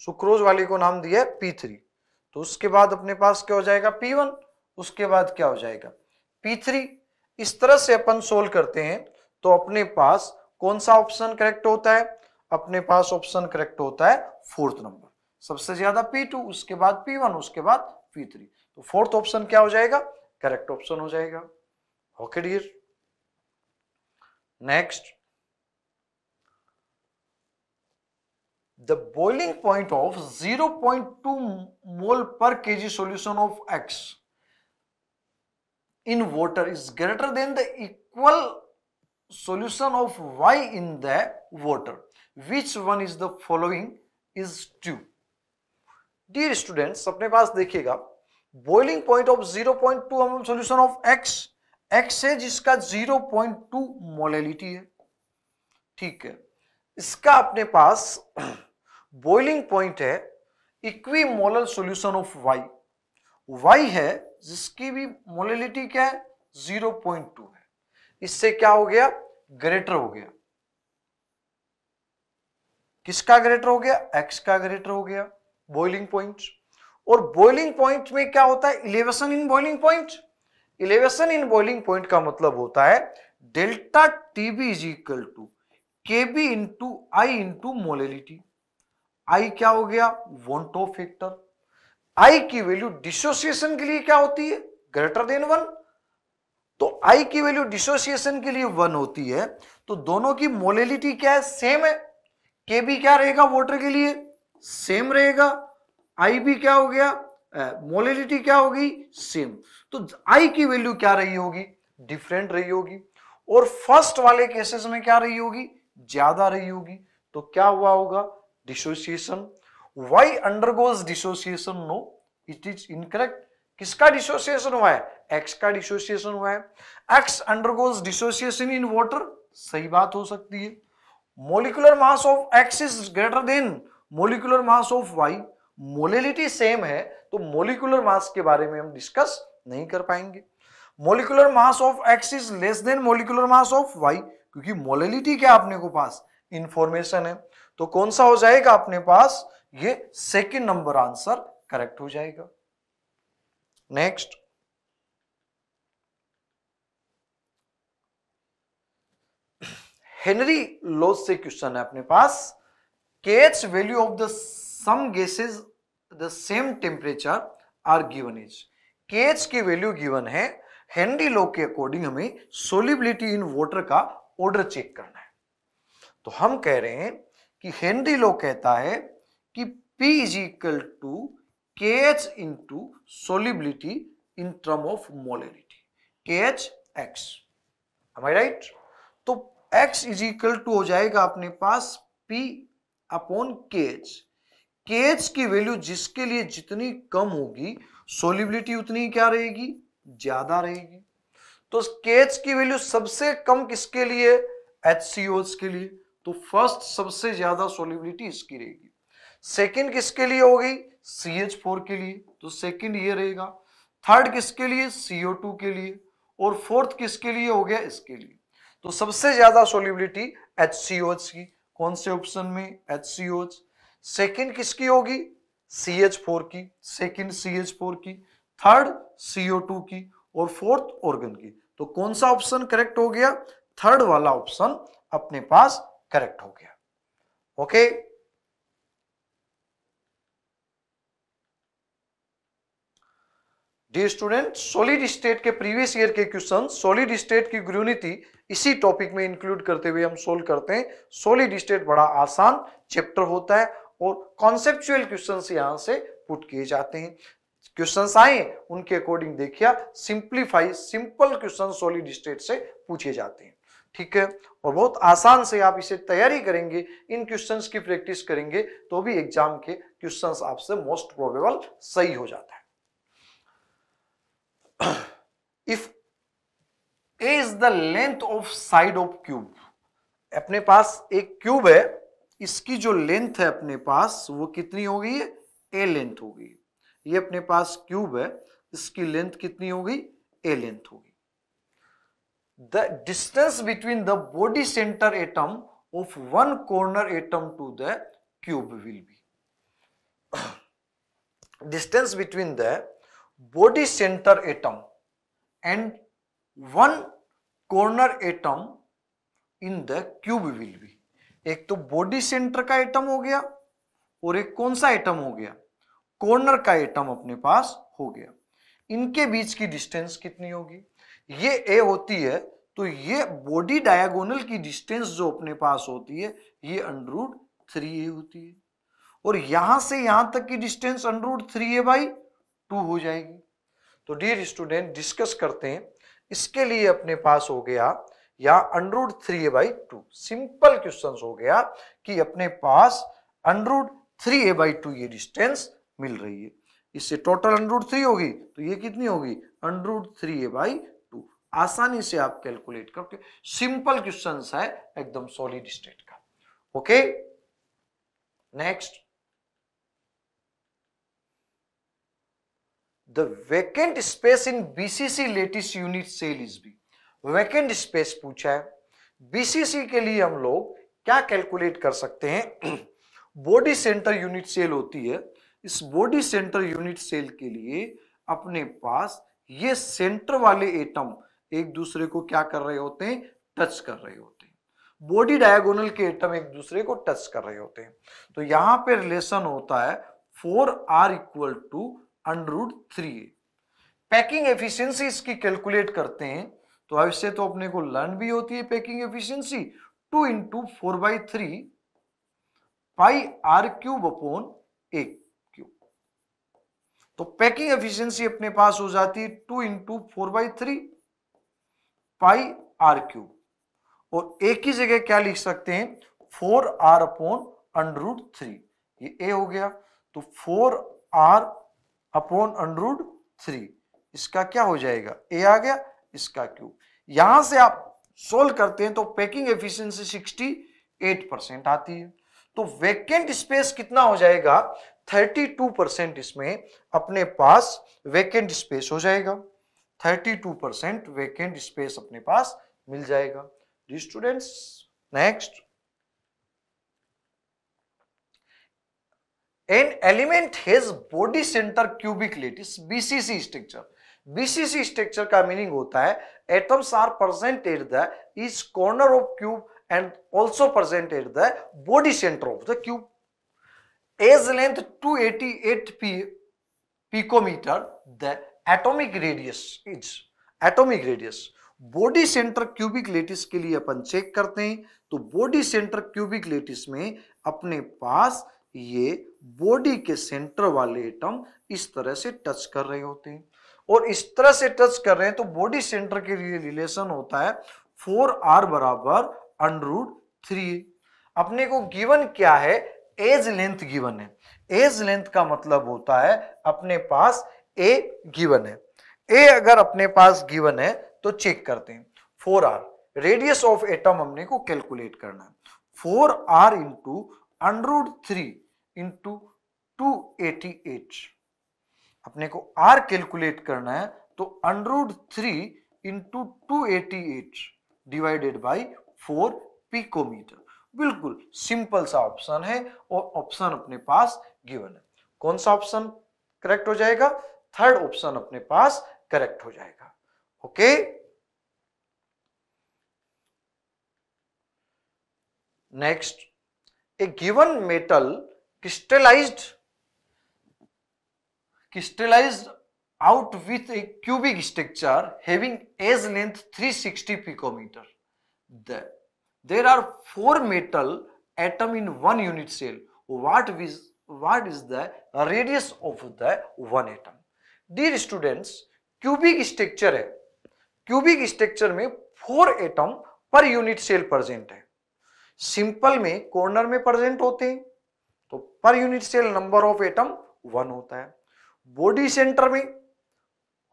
सुक्रोज वाले को नाम दिया है P3 तो उसके बाद अपने पास क्या हो जाएगा P1 उसके बाद क्या हो जाएगा P3 इस तरह से अपन सोल्व करते हैं तो अपने पास कौन सा ऑप्शन करेक्ट होता है अपने पास ऑप्शन करेक्ट होता है फोर्थ नंबर सबसे ज्यादा P2 उसके बाद P1 उसके बाद P3 तो फोर्थ ऑप्शन क्या हो जाएगा करेक्ट ऑप्शन हो जाएगा okay dear next the boiling point of 0.2 mole per K G solution of x in water is greater than the equal solution of Y in the water. Which one is the following is true? Dear students, अपने paas dekhiyega boiling point of 0.2 mm solution of x x X है जिसका 0.2 point two molality है ठीक है इसका अपने पास boiling point है equimolar solution of Y Y है जिसकी भी मोलिटी क्या है 0.2 है इससे क्या हो गया ग्रेटर हो गया किसका ग्रेटर हो गया एक्स का ग्रेटर हो गया बॉइलिंग पॉइंट और बॉइलिंग पॉइंट में क्या होता है elevation in boiling point elevation in boiling point का मतलब होता है delta T B is equal to K B into I into molality I क्या हो गया वॉन्टो फैक्टर आई की वैल्यू डिसोसिएशन के लिए क्या होती है ग्रेटर देन वन तो आई की वैल्यू डिसोसिएशन के लिए वन होती है तो दोनों की मोलिलिटी क्या है सेम है के भी क्या रहेगा वोटर के लिए सेम रहेगा आई भी क्या हो गया मोलिलिटी क्या होगी सेम तो आई की वैल्यू क्या रही होगी डिफरेंट रही होगी और फर्स्ट वाले केसेस में क्या रही होगी ज्यादा रही होगी तो क्या हुआ होगा dissociation Y undergoes dissociation no it is incorrect किसका डिसोसिएशन हुआ है एक्स का डिसोसिएशन हुआ है X undergoes dissociation in water सही बात हो सकती है molecular mass of X is greater than molecular mass of Y molality same है तो मोलिकुलर मास के बारे में हम डिस्कस नहीं कर पाएंगे molecular mass of X is less than molecular mass of Y क्योंकि मोलिलिटी क्या अपने को पास इंफॉर्मेशन है तो कौन सा हो जाएगा अपने पास ये सेकेंड नंबर आंसर करेक्ट हो जाएगा नेक्स्ट हेनरी लॉज से क्वेश्चन है अपने पास K H value of the some gases the same temperature are given is K H की वैल्यू गिवन है हेनरी लॉ के अकॉर्डिंग हमें सोलिबिलिटी इन वाटर का ऑर्डर चेक करना है तो हम कह रहे हैं कि हेनरी लॉ कहता है कि P is equal to K H to solubility in term of molality K H X right तो एक्स इज इक्वल टू हो जाएगा अपने पास P upon K H K H की वैल्यू जिसके लिए जितनी कम होगी सोलिबिलिटी उतनी क्या रहेगी ज्यादा रहेगी तो केच की वैल्यू सबसे कम किसके लिए एच सी के लिए तो फर्स्ट सबसे ज्यादा सोलिबिलिटी इसकी रहेगी सेकंड किसके लिए होगी सी एच फोर के लिए तो सेकंड ये रहेगा थर्ड किसके लिए सीओ टू के लिए और फोर्थ किसके लिए हो गया इसके लिए तो सबसे ज्यादा सोलिबिलिटी एच की कौन से ऑप्शन में एच सी सेकेंड किसकी होगी सी एच फोर की सेकेंड सी एच फोर की थर्ड सीओ टू की और फोर्थ ऑर्गन की तो कौन सा ऑप्शन करेक्ट हो गया थर्ड वाला ऑप्शन अपने पास करेक्ट हो गया okay dear student solid state के प्रीवियस ईयर के क्वेश्चन सॉलिड स्टेट की ग्रुनिटी इसी टॉपिक में इंक्लूड करते हुए हम सोल्व करते हैं सोलिड स्टेट बड़ा आसान चैप्टर होता है और कॉन्सेप्चुअल क्वेश्चन यहाँ से पुट किए जाते हैं क्वेश्चन आए उनके अकॉर्डिंग देखिए simplify simple question solid state से पूछे जाते हैं ठीक है और बहुत आसान से आप इसे तैयारी करेंगे इन क्वेश्चंस की प्रैक्टिस करेंगे तो भी एग्जाम के क्वेश्चंस आपसे मोस्ट प्रोबेबल सही हो जाता है if A is the length of side of cube अपने पास एक क्यूब है इसकी जो लेंथ है अपने पास वो कितनी हो गई है ए लेंथ हो गई ये अपने पास क्यूब है इसकी लेंथ कितनी हो गई ए लेंथ हो गई the distance between the body centre atom of one corner atom to the cube will be distance between the body centre atom and one corner atom in the cube will be एक तो body centre का atom हो गया और एक कौन सा atom हो गया कॉर्नर का एटम अपने पास हो गया इनके बीच की डिस्टेंस कितनी होगी ये ए होती है तो ये बॉडी डायगोनल की डिस्टेंस जो अपने पास होती है ये अंडरूट थ्री ए होती है और यहां से यहां तक की distance under root three a by two हो जाएगी तो डियर स्टूडेंट डिस्कस करते हैं इसके लिए अपने पास हो गया या under root three by two simple question हो गया कि अपने पास under root three a by two ये डिस्टेंस मिल रही है इससे टोटल अंडरूड थ्री होगी तो ये कितनी होगी under root three a by two आसानी से आप कैलकुलेट करके सिंपल क्वेश्चन है एकदम सॉलिड स्टेट का okay next the vacant space in BCC latest unit sale is B vacant space पूछा है BCC के लिए हम लोग क्या कैलकुलेट कर सकते हैं बॉडी सेंटर यूनिट सेल होती है इस बॉडी सेंटर यूनिट सेल के लिए अपने पास ये सेंटर वाले एटम एक दूसरे को क्या कर रहे होते हैं टच कर रहे होते हैं बॉडी डायगोनल के एटम एक दूसरे को टच कर रहे होते हैं तो यहां पे रिलेशन होता है four R equal to under root three packing efficiency इसकी कैलकुलेट करते हैं तो इससे तो अपने को लर्न भी होती है packing efficiency two into four by three pi R cube upon a cube तो पैकिंग एफिशिएंसी अपने पास हो जाती है two into four by three pi R cube और ए की जगह क्या लिख सकते हैं four R upon under root three ये ए हो गया तो four R upon under root three इसका क्या हो जाएगा ए आ गया इसका क्यू यहां से आप सोल्व करते हैं तो पैकिंग एफिशिएंसी 68 परसेंट आती है तो वैकेंट स्पेस कितना हो जाएगा 32 परसेंट इसमें अपने पास वैकेंट स्पेस हो जाएगा 32 परसेंट वैकेंट स्पेस अपने पास मिल जाएगा जी students next an element has body centre cubic lattice BCC structure BCC structure का मीनिंग होता है atoms are present the is corner of cube and also present at the body centre of the cube edge length 288 P picometer the atomic radius is atomic radius body centre cubic lattice के लिए अपन check करते हैं तो body centre cubic lettuce में अपने पास ये body के centre वाले एटम इस तरह से टच कर रहे होते हैं और इस तरह से टच कर रहे हैं तो बॉडी सेंटर के लिए रिलेशन होता है फोर आर बराबर अनरूट थ्री अपने को गिवन क्या है एज लेंथ गिवन है एज लेंथ का मतलब होता है अपने पास ए गिवन है ए अगर अपने पास गिवन है तो चेक करते हैं four R radius of atom हमने को कैलकुलेट करना है four R into under root three into two eighty अपने को आर कैलकुलेट करना है तो under root three into two eighty divided by four picometer बिल्कुल सिंपल सा ऑप्शन है और ऑप्शन अपने पास गिवन है कौन सा ऑप्शन करेक्ट हो जाएगा थर्ड ऑप्शन अपने पास करेक्ट हो जाएगा okay next a given metal crystallised crystallise out with a cubic structure having edge length 360 picometer there are four metal atom in one unit cell what which what is the radius of the one atom dear students cubic structure है cubic structure में four atom per unit cell present है simple में corner में present होते हैं तो per unit cell number of atom one होता है बॉडी सेंटर में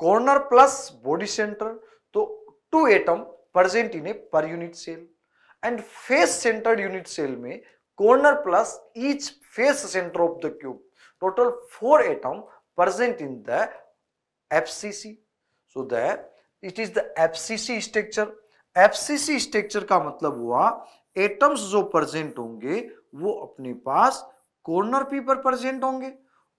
कॉर्नर प्लस बॉडी सेंटर तो two atom present in a per unit cell and face centred unit cell में corner plus each face centre of the cube total four atom present in the FCC so the it is the FCC structure FCC structure का मतलब हुआ atoms जो present होंगे वो अपने पास corner पी पर प्रेजेंट होंगे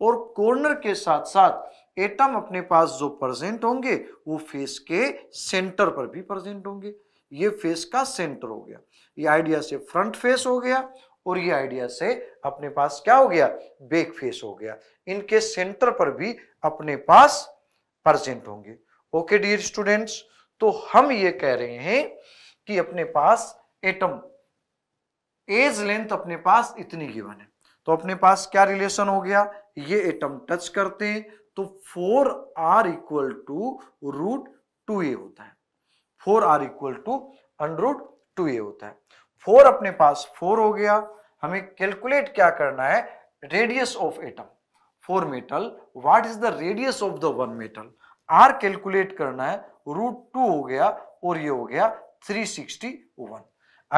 और कॉर्नर के साथ साथ एटम अपने पास जो प्रेजेंट होंगे वो फेस के सेंटर पर भी प्रेजेंट होंगे ये फेस का सेंटर हो गया ये आइडिया से फ्रंट फेस हो गया और ये आइडिया से अपने पास क्या हो गया बैक फेस हो गया इनके सेंटर पर भी अपने पास प्रेजेंट होंगे ओके डियर स्टूडेंट्स तो हम ये कह रहे हैं कि अपने पास एटम एज लेंथ अपने पास इतनी गिवन है तो अपने पास क्या रिलेशन हो गया ये एटम टच करते हैं तो four R equal to root two a होता है four R equal to under root two a होता है फोर अपने पास फोर हो गया हमें कैलकुलेट क्या करना है radius of atom four metal what is the radius of the one metal R calculate करना है रूट टू हो गया और ये हो गया थ्री सिक्सटी वन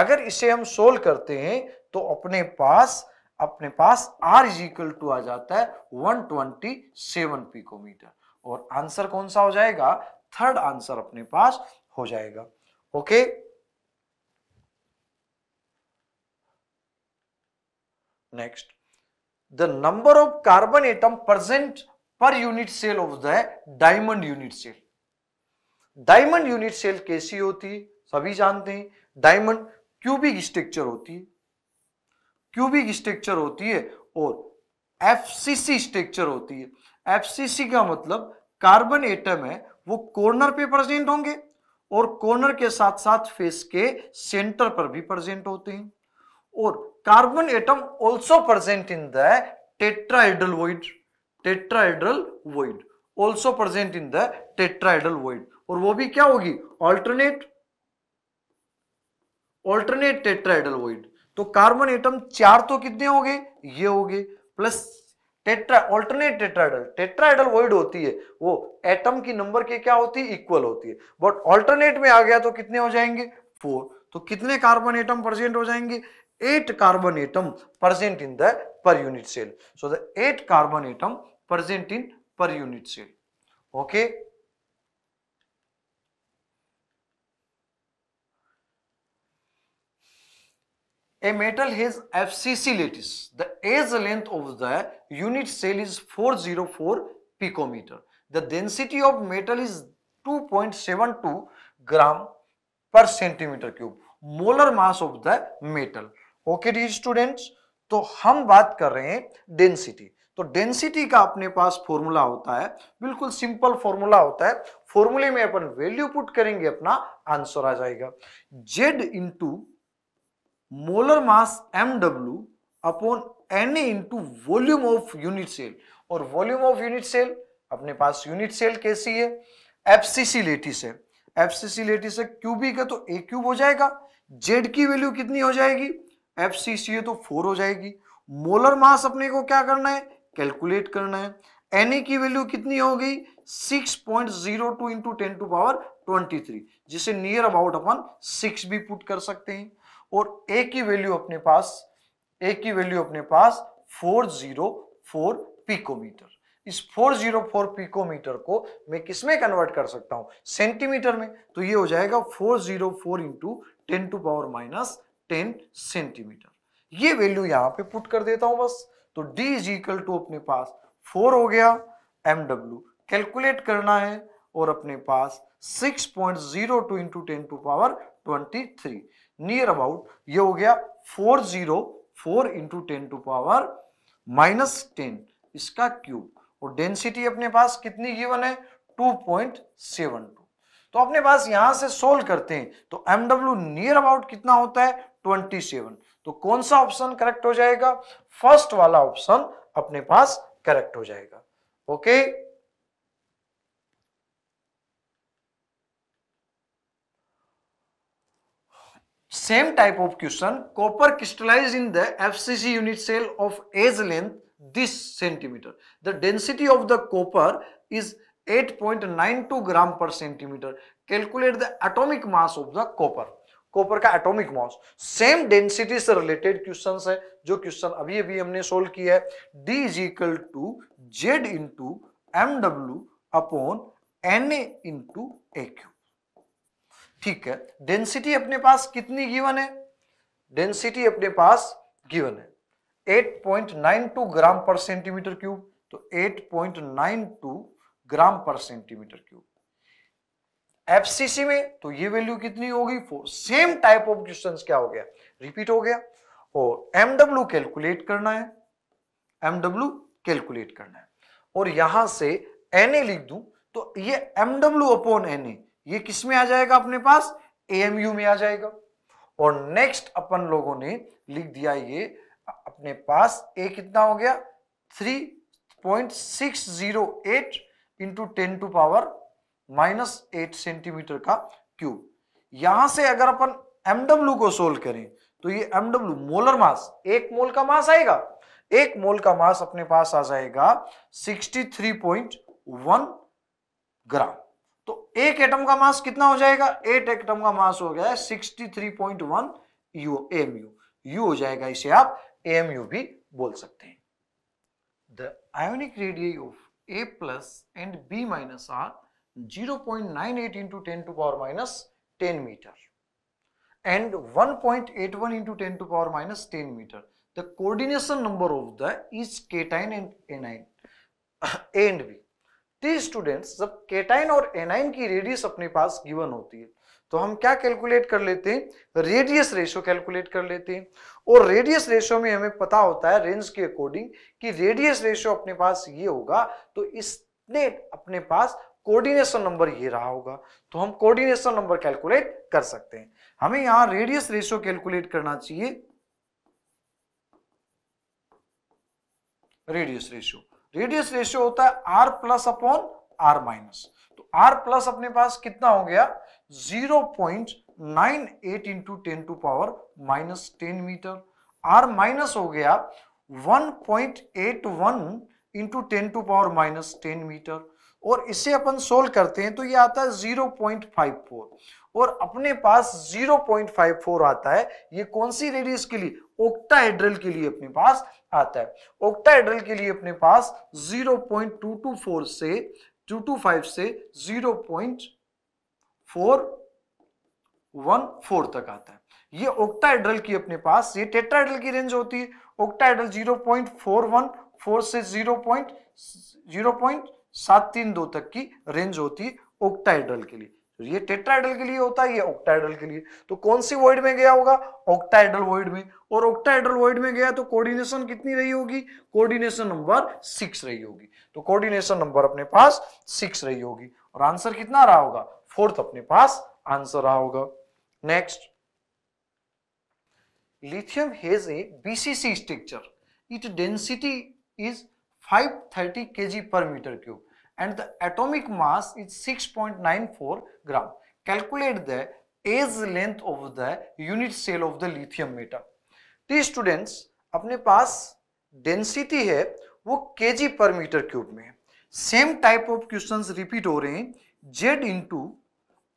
अगर इसे हम सोल्व करते हैं तो अपने पास अपने पास R इज इक्वल टू आ जाता है 127 पिकोमीटर और आंसर कौन सा हो जाएगा थर्ड आंसर अपने पास हो जाएगा okay next the number of carbon atom present per unit cell of the diamond unit cell diamond unit cell कैसी होती है सभी जानते हैं डायमंड क्यूबिक स्ट्रक्चर होती है क्यूबिक स्ट्रक्चर होती है और एफ स्ट्रक्चर होती है एफसीसी का मतलब कार्बन एटम है वो कॉर्नर पे प्रेजेंट होंगे और कॉर्नर के साथ साथ फेस के सेंटर पर भी प्रेजेंट होते हैं और carbon atom also present in the tetrahedral void tetrahedral void also present in the tetrahedral void और वो भी क्या होगी ऑल्टरनेट ऑल्टरनेट टेट्राइडल वॉइड तो कार्बन एटम चार तो कितने हो गए ये हो गए plus tetra alternate tetrahedral tetrahedral void होती है वो एटम की नंबर के क्या होती है इक्वल होती है बट ऑल्टरनेट में आ गया तो कितने हो जाएंगे फोर तो कितने कार्बन एटम प्रेजेंट हो जाएंगे eight carbon atom present in the per unit cell so the eight carbon atom present in per unit cell okay A metal has FCC lattice. The edge length of the unit cell is 404 picometer. The density of metal is 2.72 gram per centimeter cube. Molar mass of the metal. Okay dear students तो हम बात कर रहे हैं density तो density का अपने पास formula होता है बिल्कुल सिंपल फॉर्मूला होता है फॉर्मूले में अपन वैल्यू पुट करेंगे अपना आंसर आ जाएगा Z into molar mass M W upon N A into volume of unit cell और वॉल्यूम ऑफ यूनिट सेल अपने पास यूनिट सेल कैसी है एफसीसी लेटिस है एफसीसी लेटिस है क्यूबिक है तो ए क्यूब हो जाएगा जेड की वैल्यू कितनी हो जाएगी एफसीसी है तो फोर हो जाएगी मोलर मास अपने को क्या करना है कैलकुलेट करना है एन ए की वैल्यू कितनी हो गई six point zero two into ten to power twenty three जिसे नियर अबाउट अपन सिक्स भी पुट कर सकते हैं और ए की वैल्यू अपने पास ए की वैल्यू अपने पास 404 पिकोमीटर इस 404 पिकोमीटर को मैं किसमें कन्वर्ट कर सकता हूं सेंटीमीटर में तो ये हो जाएगा 404 zero four into ten to power minus ten centimetre ये वैल्यू यहां पे पुट कर देता हूं बस तो d इज इक्वल टू अपने पास 4 हो गया एम डब्ल्यू कैलकुलेट करना है और अपने पास 6.02 point zero two into ten to power twenty three near about ये हो गया four zero four into ten to power minus ten इसका क्यूब और डेंसिटी अपने पास कितनी गिवन है टू पॉइंट सेवन टू तो अपने पास यहां से सोल्व करते हैं तो एमडब्ल्यू नियर अबाउट कितना होता है ट्वेंटी सेवन तो कौन सा ऑप्शन करेक्ट हो जाएगा फर्स्ट वाला ऑप्शन अपने पास करेक्ट हो जाएगा okay okay? same type of question, copper crystallized in the FCC unit cell of edge length this centimeter. The density of the copper is 8.92 gram per centimeter. Calculate the atomic mass of the copper. Copper का atomic mass same density से related question है जो question अभी अभी हमने solve किया है D is equal to Z into M W upon N A into a cube ठीक है डेंसिटी अपने पास कितनी गिवन है डेंसिटी अपने पास गिवन है 8.92 ग्राम पर सेंटीमीटर क्यूब तो 8.92 ग्राम पर सेंटीमीटर क्यूब एफसीसी में तो ये वैल्यू कितनी होगी for same type of question क्या हो गया रिपीट हो गया और एमडब्ल्यू कैलकुलेट करना है एमडब्ल्यू कैलकुलेट करना है और यहां से एन लिख दू तो ये एमडब्ल्यू अपॉन एन ए ये किस में आ जाएगा अपने पास एएमयू में आ जाएगा और नेक्स्ट अपन लोगों ने लिख दिया ये अपने पास ए कितना हो गया three point six zero eight into ten to power minus eight centimetre का क्यूब यहां से अगर अपन एमडब्ल्यू को सोल्व करें तो ये एमडब्ल्यू मोलर मास एक मोल का मास आएगा एक मोल का मास अपने पास आ जाएगा 63.1 ग्राम तो एक एटम का मास कितना हो जाएगा एट एटम का मास हो गया है sixty three point one U M U U हो जाएगा इसे आप एम यू भी बोल सकते हैं the ionic radius of A plus and B minus are zero point nine eight into ten to power minus ten metre and one point eight and 1.81 into 10 to power minus 10 meter. The coordination number of the is and A nine A and B T students जब cation और anion की radius अपने पास given होती है तो हम क्या कैलकुलेट कर लेते हैं रेडियस रेशो कैलकुलेट कर लेते हैं और रेडियस रेशो में हमें पता होता है रेंज के अकॉर्डिंग कि रेडियस रेशो अपने पास ये होगा तो इसने अपने पास कोऑर्डिनेशन नंबर ये रहा होगा तो हम कोऑर्डिनेशन नंबर कैलकुलेट कर सकते हैं हमें यहां रेडियस रेशो कैलकुलेट करना चाहिए रेडियस रेशो रेडियस रेशियो होता है R plus upon R minus तो आर प्लस अपने पास कितना हो गया zero point nine eight into ten to power minus ten metre R minus हो गया one point eight one into ten to power minus ten metre और इसे अपन सोल्व करते हैं तो ये आता है 0.54 और अपने पास 0.54 आता है ये कौन सी रेडियस के लिए ओक्टाहेड्रल के लिए अपने पास आता है ओक्टाहेड्रल के लिए अपने पास 0.224 से 225 से 0.414 तक आता है ये ओक्टाहेड्रल की अपने पास ये टेट्राहेड्रल की रेंज होती है ओक्टाहेड्रल 0.414 से 0. 0. सात तीन दो तक की रेंज होती है ऑक्टाइड्रल के लिए तो ये टेट्राइडल के लिए होता है ये ऑक्टाइडल के लिए तो कौन सी वॉइड में गया होगा ऑक्टाइडल वॉइड में और ऑक्टाइडल वॉइड में गया तो कोऑर्डिनेशन कितनी रही होगी कोऑर्डिनेशन नंबर सिक्स रही होगी तो कोऑर्डिनेशन नंबर अपने पास सिक्स रही होगी और आंसर कितना रहा होगा फोर्थ अपने पास आंसर रहा होगा next lithium has a bcc structure its density is 530 kg per meter cube and the atomic mass is 6.94 gram. Calculate the edge length of the unit cell of the lithium metal तो students अपने पास density है वो के G per metre cube में है same type of questions repeat हो रहे हैं Z into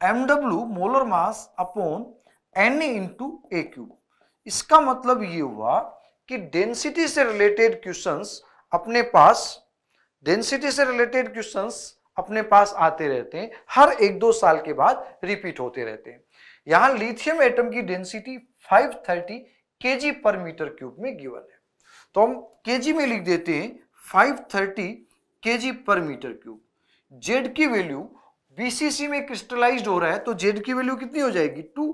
M W molar mass upon N into a cube इसका मतलब ये हुआ कि डेंसिटी से रिलेटेड क्वेश्चन अपने पास डेंसिटी से रिलेटेड क्वेश्चन अपने पास आते रहते हैं हर एक दो साल के बाद रिपीट होते रहते हैं यहां लिथियम एटम की density 530 thirty K G per metre cube में गिवन है तो हम के जी में लिख देते हैं 530 thirty K G per metre cube Z की वैल्यू बीसीसी में क्रिस्टलाइज्ड हो रहा है तो जेड की वैल्यू कितनी हो जाएगी टू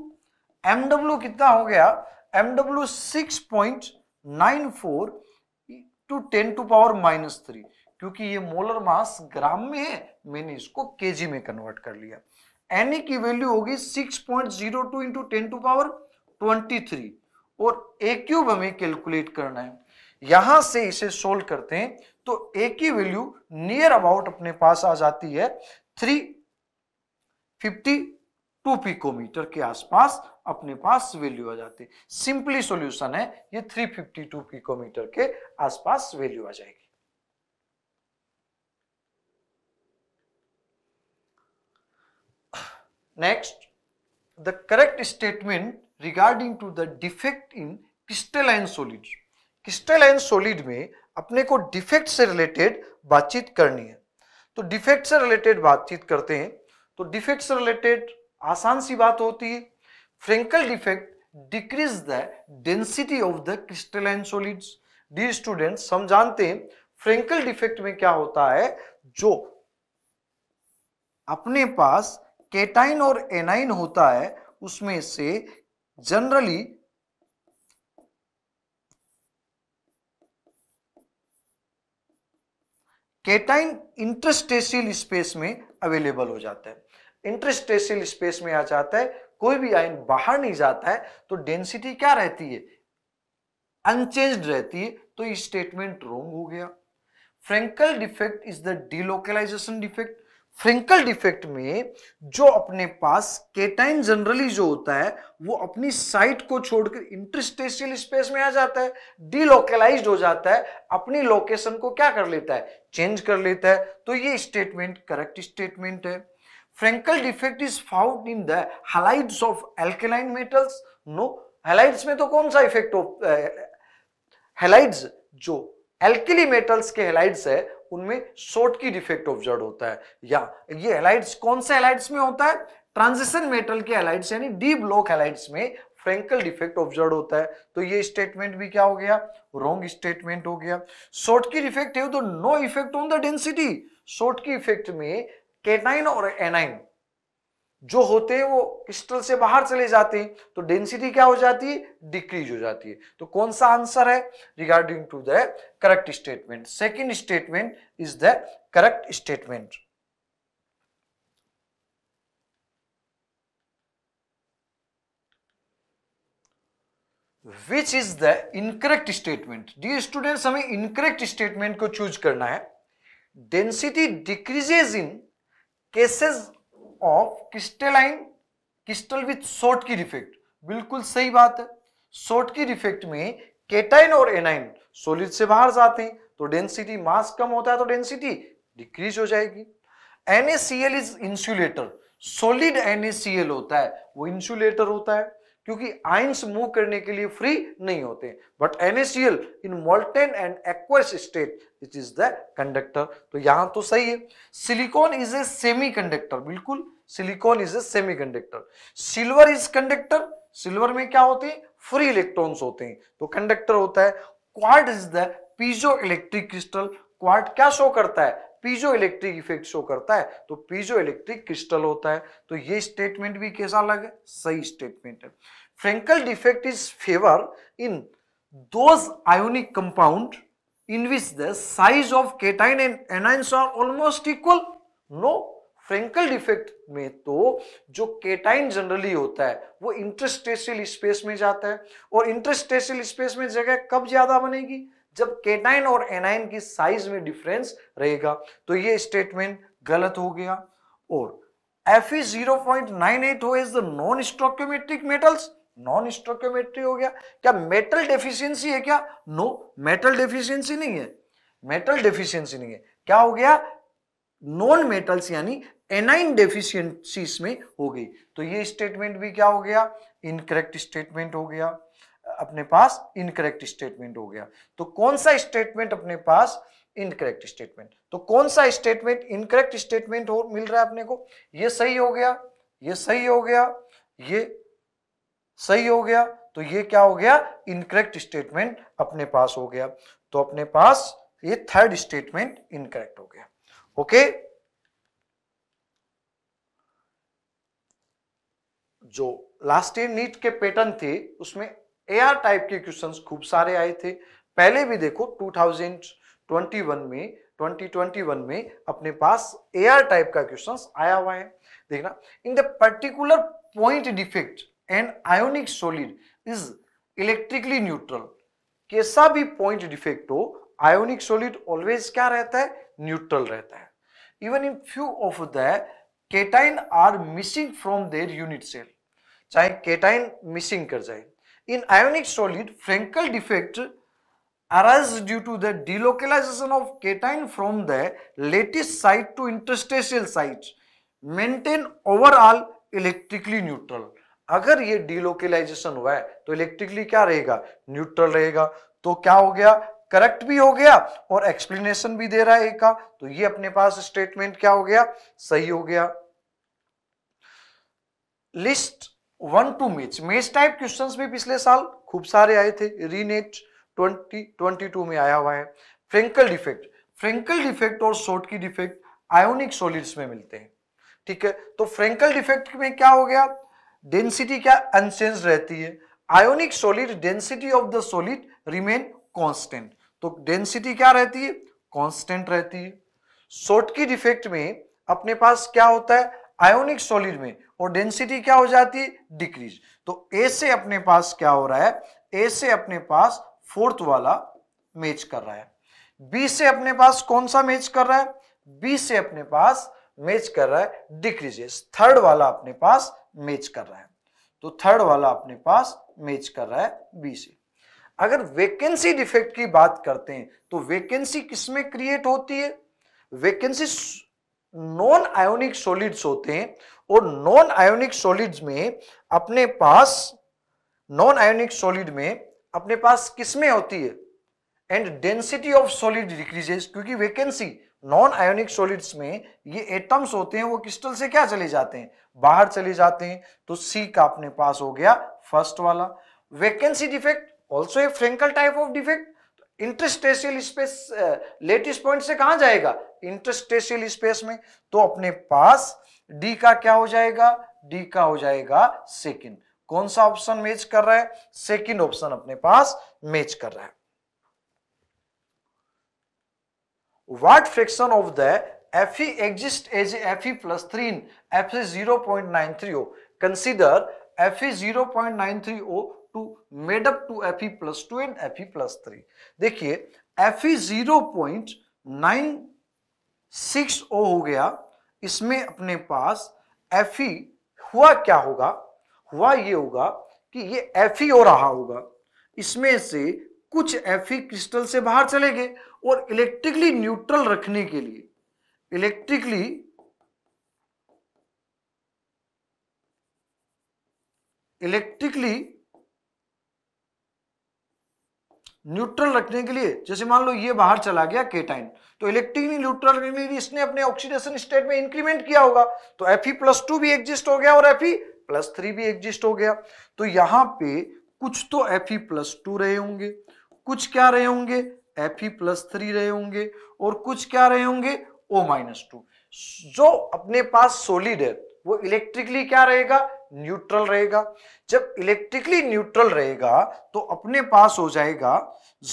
एमडब्ल्यू कितना हो गया MW six point nine four to ten to power minus three क्योंकि ये मोलर मास ग्राम में है मैंने इसको केजी में कन्वर्ट कर लिया एन e की वैल्यू होगी six point zero two into ten to power twenty three और ए क्यूब हमें कैलकुलेट करना है यहां से इसे सोल्व करते हैं तो ए की वैल्यू नियर अबाउट अपने पास आ जाती है थ्री फिफ्टी टू पिकोमीटर के आसपास अपने पास वैल्यू आ जाती है सिंपली सॉल्यूशन है ये 352 पिकोमीटर के आसपास वैल्यू आ जाएगी next the correct statement regarding to the defect in crystalline solid crystalline solid में अपने को डिफेक्ट से रिलेटेड बातचीत करनी है तो डिफेक्ट से रिलेटेड बातचीत करते हैं तो डिफेक्ट से रिलेटेड आसान सी बात होती है Frenkel defect decrease the density of the crystalline solid dear students हम जानते हैं फ्रेंकल डिफेक्ट में क्या होता है जो अपने पास केटाइन और एनाइन होता है उसमें से जनरली केटाइन इंटरस्टेशियल स्पेस में अवेलेबल हो जाता है इंटरस्टेशियल स्पेस में आ जाता है कोई भी आयन बाहर नहीं जाता है तो डेंसिटी क्या रहती है अनचेंज रहती है तो ये स्टेटमेंट रॉन्ग हो गया Frenkel defect is the delocalisation defect Frenkel defect में जो अपने पास केटाइन जनरली जो होता है वो अपनी साइट को छोड़कर इंटरस्टेशियल स्पेस में आ जाता है डिलोकलाइज हो जाता है अपनी लोकेशन को क्या कर लेता है चेंज कर लेता है तो ये स्टेटमेंट करेक्ट स्टेटमेंट है Frenkel defect is found in the halides of alkaline metals no halides में तो कौन सा इफेक्ट हो हेलाइड्स जो एल्कली मेटल्स के हेलाइड्स है उनमें शॉर्ट की डिफेक्ट ऑब्जर्व होता है या ये हेलाइड्स कौन से हेलाइड्स में होता है ट्रांजिशन मेटल के हेलाइड्स यानी डी ब्लॉक हेलाइड्स में फ्रेंकल डिफेक्ट ऑब्जर्व होता है तो ये स्टेटमेंट भी क्या हो गया रॉन्ग स्टेटमेंट हो गया शॉर्ट की डिफेक्ट है तो no effect on the density Schottky की इफेक्ट में केटाइन और एनाइन जो होते हैं वो क्रिस्टल से बाहर चले जाते हैं तो डेंसिटी क्या हो जाती है डिक्रीज हो जाती है तो कौन सा आंसर है regarding to the correct statement second statement is the correct statement which is the incorrect statement D students हमें इनकरेक्ट स्टेटमेंट को चूज करना है density decreases in cases of crystalline crystal with Schottky defect बिल्कुल सही बात है short Schottky defect में cation और एनाइन सोलिड से बाहर जाते हैं तो डेंसिटी मास कम होता है तो डेंसिटी डिक्रीज हो जाएगी NaCl is insulator solid NaCl होता है वो इंसुलेटर होता है क्योंकि आइंस मूव करने के लिए फ्री नहीं होते but NaCl in molten and aqueous state it is the conductor तो यहां तो सही है silicon is a semiconductor bilkul silicon is a semiconductor silver is conductor silver में क्या होते हैं फ्री इलेक्ट्रॉन्स होते हैं तो कंडक्टर होता है quartz is the piezoelectric crystal quartz क्या शो करता है पीजो इलेक्ट्रिक इफेक्ट शो करता है तो पीजो इलेक्ट्रिक क्रिस्टल होता है तो ये स्टेटमेंट भी कैसा लगे सही स्टेटमेंट है Frenkel defect is favour in those ionic compound in which the size of cation and anions are almost equal no Frenkel defect में तो जो केटाइन जनरली होता है वो इंटरस्टेशियल स्पेस में जाता है और इंटरस्टेशियल स्पेस में जगह कब ज्यादा बनेगी जब केटाइन और एनाइन की साइज में डिफरेंस रहेगा तो ये स्टेटमेंट गलत हो गया और F zero point nine eight हो is the non stoichiometric metals non stoichiometry हो गया क्या मेटल डेफिशिएंसी है क्या नो मेटल डेफिशिएंसी नहीं है मेटल डेफिशिएंसी नहीं है क्या हो गया नॉन मेटल्स यानी एनाइन डेफिशियंसी में हो गई तो ये स्टेटमेंट भी क्या हो गया इनकरेक्ट स्टेटमेंट हो गया अपने पास इनकरेक्ट स्टेटमेंट हो गया तो कौन सा स्टेटमेंट अपने पास इनकरेक्ट स्टेटमेंट तो कौन सा स्टेटमेंट इनकरेक्ट स्टेटमेंट हो मिल रहा है अपने को ये सही हो गया ये सही हो गया ये सही हो गया तो ये क्या हो गया इनकरेक्ट स्टेटमेंट अपने पास हो गया तो अपने पास ये थर्ड स्टेटमेंट इनकरेक्ट हो गया ओके जो लास्ट ईयर नीट के पैटर्न थे उसमें एआर टाइप के क्वेश्चंस खूब सारे आए थे पहले भी देखो 2021 में 2021 में अपने पास एआर टाइप का क्वेश्चंस आया हुआ है देखना in the particular point defect and ionic solid is electrically neutral कैसा भी पॉइंट डिफेक्ट हो आयोनिक सॉलिड ऑलवेज क्या रहता है न्यूट्रल रहता है even in few of the cation are missing from their unit cell चाहे केटाइन मिसिंग कर जाए In ionic solid, frankel defect arises due to the delocalization of cation from the lattice site to interstitial site. Maintain overall electrically neutral. अगर ये delocalisation हुआ है तो electrically क्या रहेगा न्यूट्रल रहेगा तो क्या हो गया करेक्ट भी हो गया और एक्सप्लेनेशन भी दे रहा है एक तो ये अपने पास स्टेटमेंट क्या हो गया सही हो गया list one two match match type question भी पिछले साल खूब सारे आए थे रीनेट 2022 में आया हुआ है फ्रेंकल डिफेक्ट फ्रेंकल डिफेक्ट और Schottky defect ionic solids में मिलते हैं ठीक है तो फ्रेंकल डिफेक्ट में क्या हो गया डेंसिटी क्या अनचेंज रहती है ionic solid density of the solid remain constant तो डेंसिटी क्या रहती है कॉन्स्टेंट रहती है शोट की डिफेक्ट में अपने पास क्या होता है आयोनिक सॉलिड में और डेंसिटी क्या हो जाती है डिक्रीज तो ए से अपने पास क्या हो रहा है ए से अपने पास फोर्थ वाला मैच कर रहा है बी से अपने पास कौन सा मैच कर रहा है बी से अपने पास मैच कर रहा है डिक्रीजेस थर्ड वाला अपने पास मैच कर रहा है तो थर्ड वाला अपने पास मैच कर रहा है बी से अगर वैकेंसी डिफेक्ट की बात करते हैं तो वैकेंसी किसमें क्रिएट होती है वैकेंसी नॉन आयोनिक सॉलिड्स होते हैं और नॉन आयोनिक सॉलिड्स में अपने पास नॉन आयोनिक सॉलिड में अपने पास किस्में होती है and density of solid decreases क्योंकि वैकेंसी नॉन आयोनिक सॉलिड्स में ये एटम्स होते हैं वो क्रिस्टल से क्या चले जाते हैं बाहर चले जाते हैं तो सी का अपने पास हो गया फर्स्ट वाला vacancy defect also a Frenkel type of defect interstitial space lattice point से कहां जाएगा इंटरस्टेशियल स्पेस में तो अपने पास डी का क्या हो जाएगा डी का हो जाएगा सेकेंड कौन सा ऑप्शन मैच कर रहा है सेकेंड ऑप्शन अपने पास मैच कर रहा है fraction of the F F E E exist as plus what F of zero point nine three O consider F in zero point nine three O to made up to F E plus two and F E plus three देखिए F E zero point nine six O हो गया इसमें अपने पास F E हुआ क्या होगा हुआ ये होगा कि ये एफ ई हो रहा होगा इसमें से कुछ एफ ई क्रिस्टल से बाहर चले गए और इलेक्ट्रिकली न्यूट्रल रखने के लिए इलेक्ट्रिकली इलेक्ट्रिकली न्यूट्रल रखने के लिए जैसे मान लो ये बाहर चला गया केटाइन तो इलेक्ट्रिकली न्यूट्रल रखने इसने अपने ऑक्सीडेशन स्टेट में इंक्रीमेंट किया होगा तो एफ ई प्लस टू भी एग्जिस्ट हो गया और एफ ई प्लस थ्री भी एग्जिस्ट हो गया तो यहां पे कुछ तो एफ ई प्लस टू रहे होंगे कुछ क्या रहे होंगे एफ ई प्लस थ्री रहे होंगे और कुछ क्या रहे होंगे ओ माइनस टू जो अपने पास सोलिड है वो इलेक्ट्रिकली क्या रहेगा न्यूट्रल रहेगा जब इलेक्ट्रिकली न्यूट्रल रहेगा तो अपने पास हो जाएगा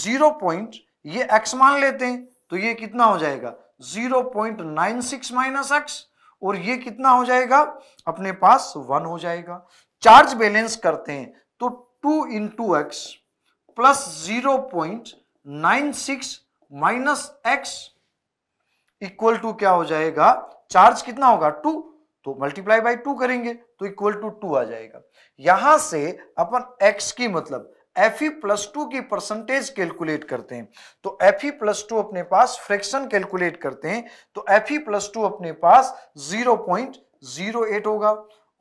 जीरो पॉइंट ये एक्स मान लेते हैं तो ये कितना हो जाएगा zero point nine six minus X और ये कितना हो जाएगा अपने पास वन हो जाएगा चार्ज बैलेंस करते हैं तो two into x plus zero point nine six minus x equal to क्या हो जाएगा चार्ज कितना होगा टू तो मल्टीप्लाई बाई टू करेंगे तो इक्वल टू टू आ जाएगा यहां से अपन एक्स की मतलब एफ ई प्लस टू की परसेंटेज कैलकुलेट करते हैं तो एफ ई प्लस टू अपने पास फ्रैक्शन कैलकुलेट करते हैं तो एफ ई प्लस टू अपने पास जीरो पॉइंट जीरो एट होगा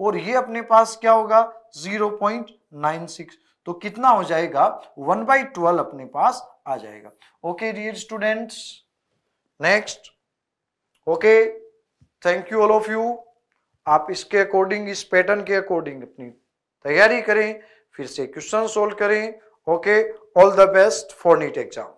और ये अपने पास क्या होगा जीरो पॉइंट नाइन सिक्स तो कितना हो जाएगा वन बाई ट्वेल्व अपने पास आ जाएगा okay dear students next okay thank you all of you आप इसके अकॉर्डिंग इस पैटर्न के अकॉर्डिंग अपनी तैयारी करें फिर से क्वेश्चन सोल्व करें okay all the best for NEET exam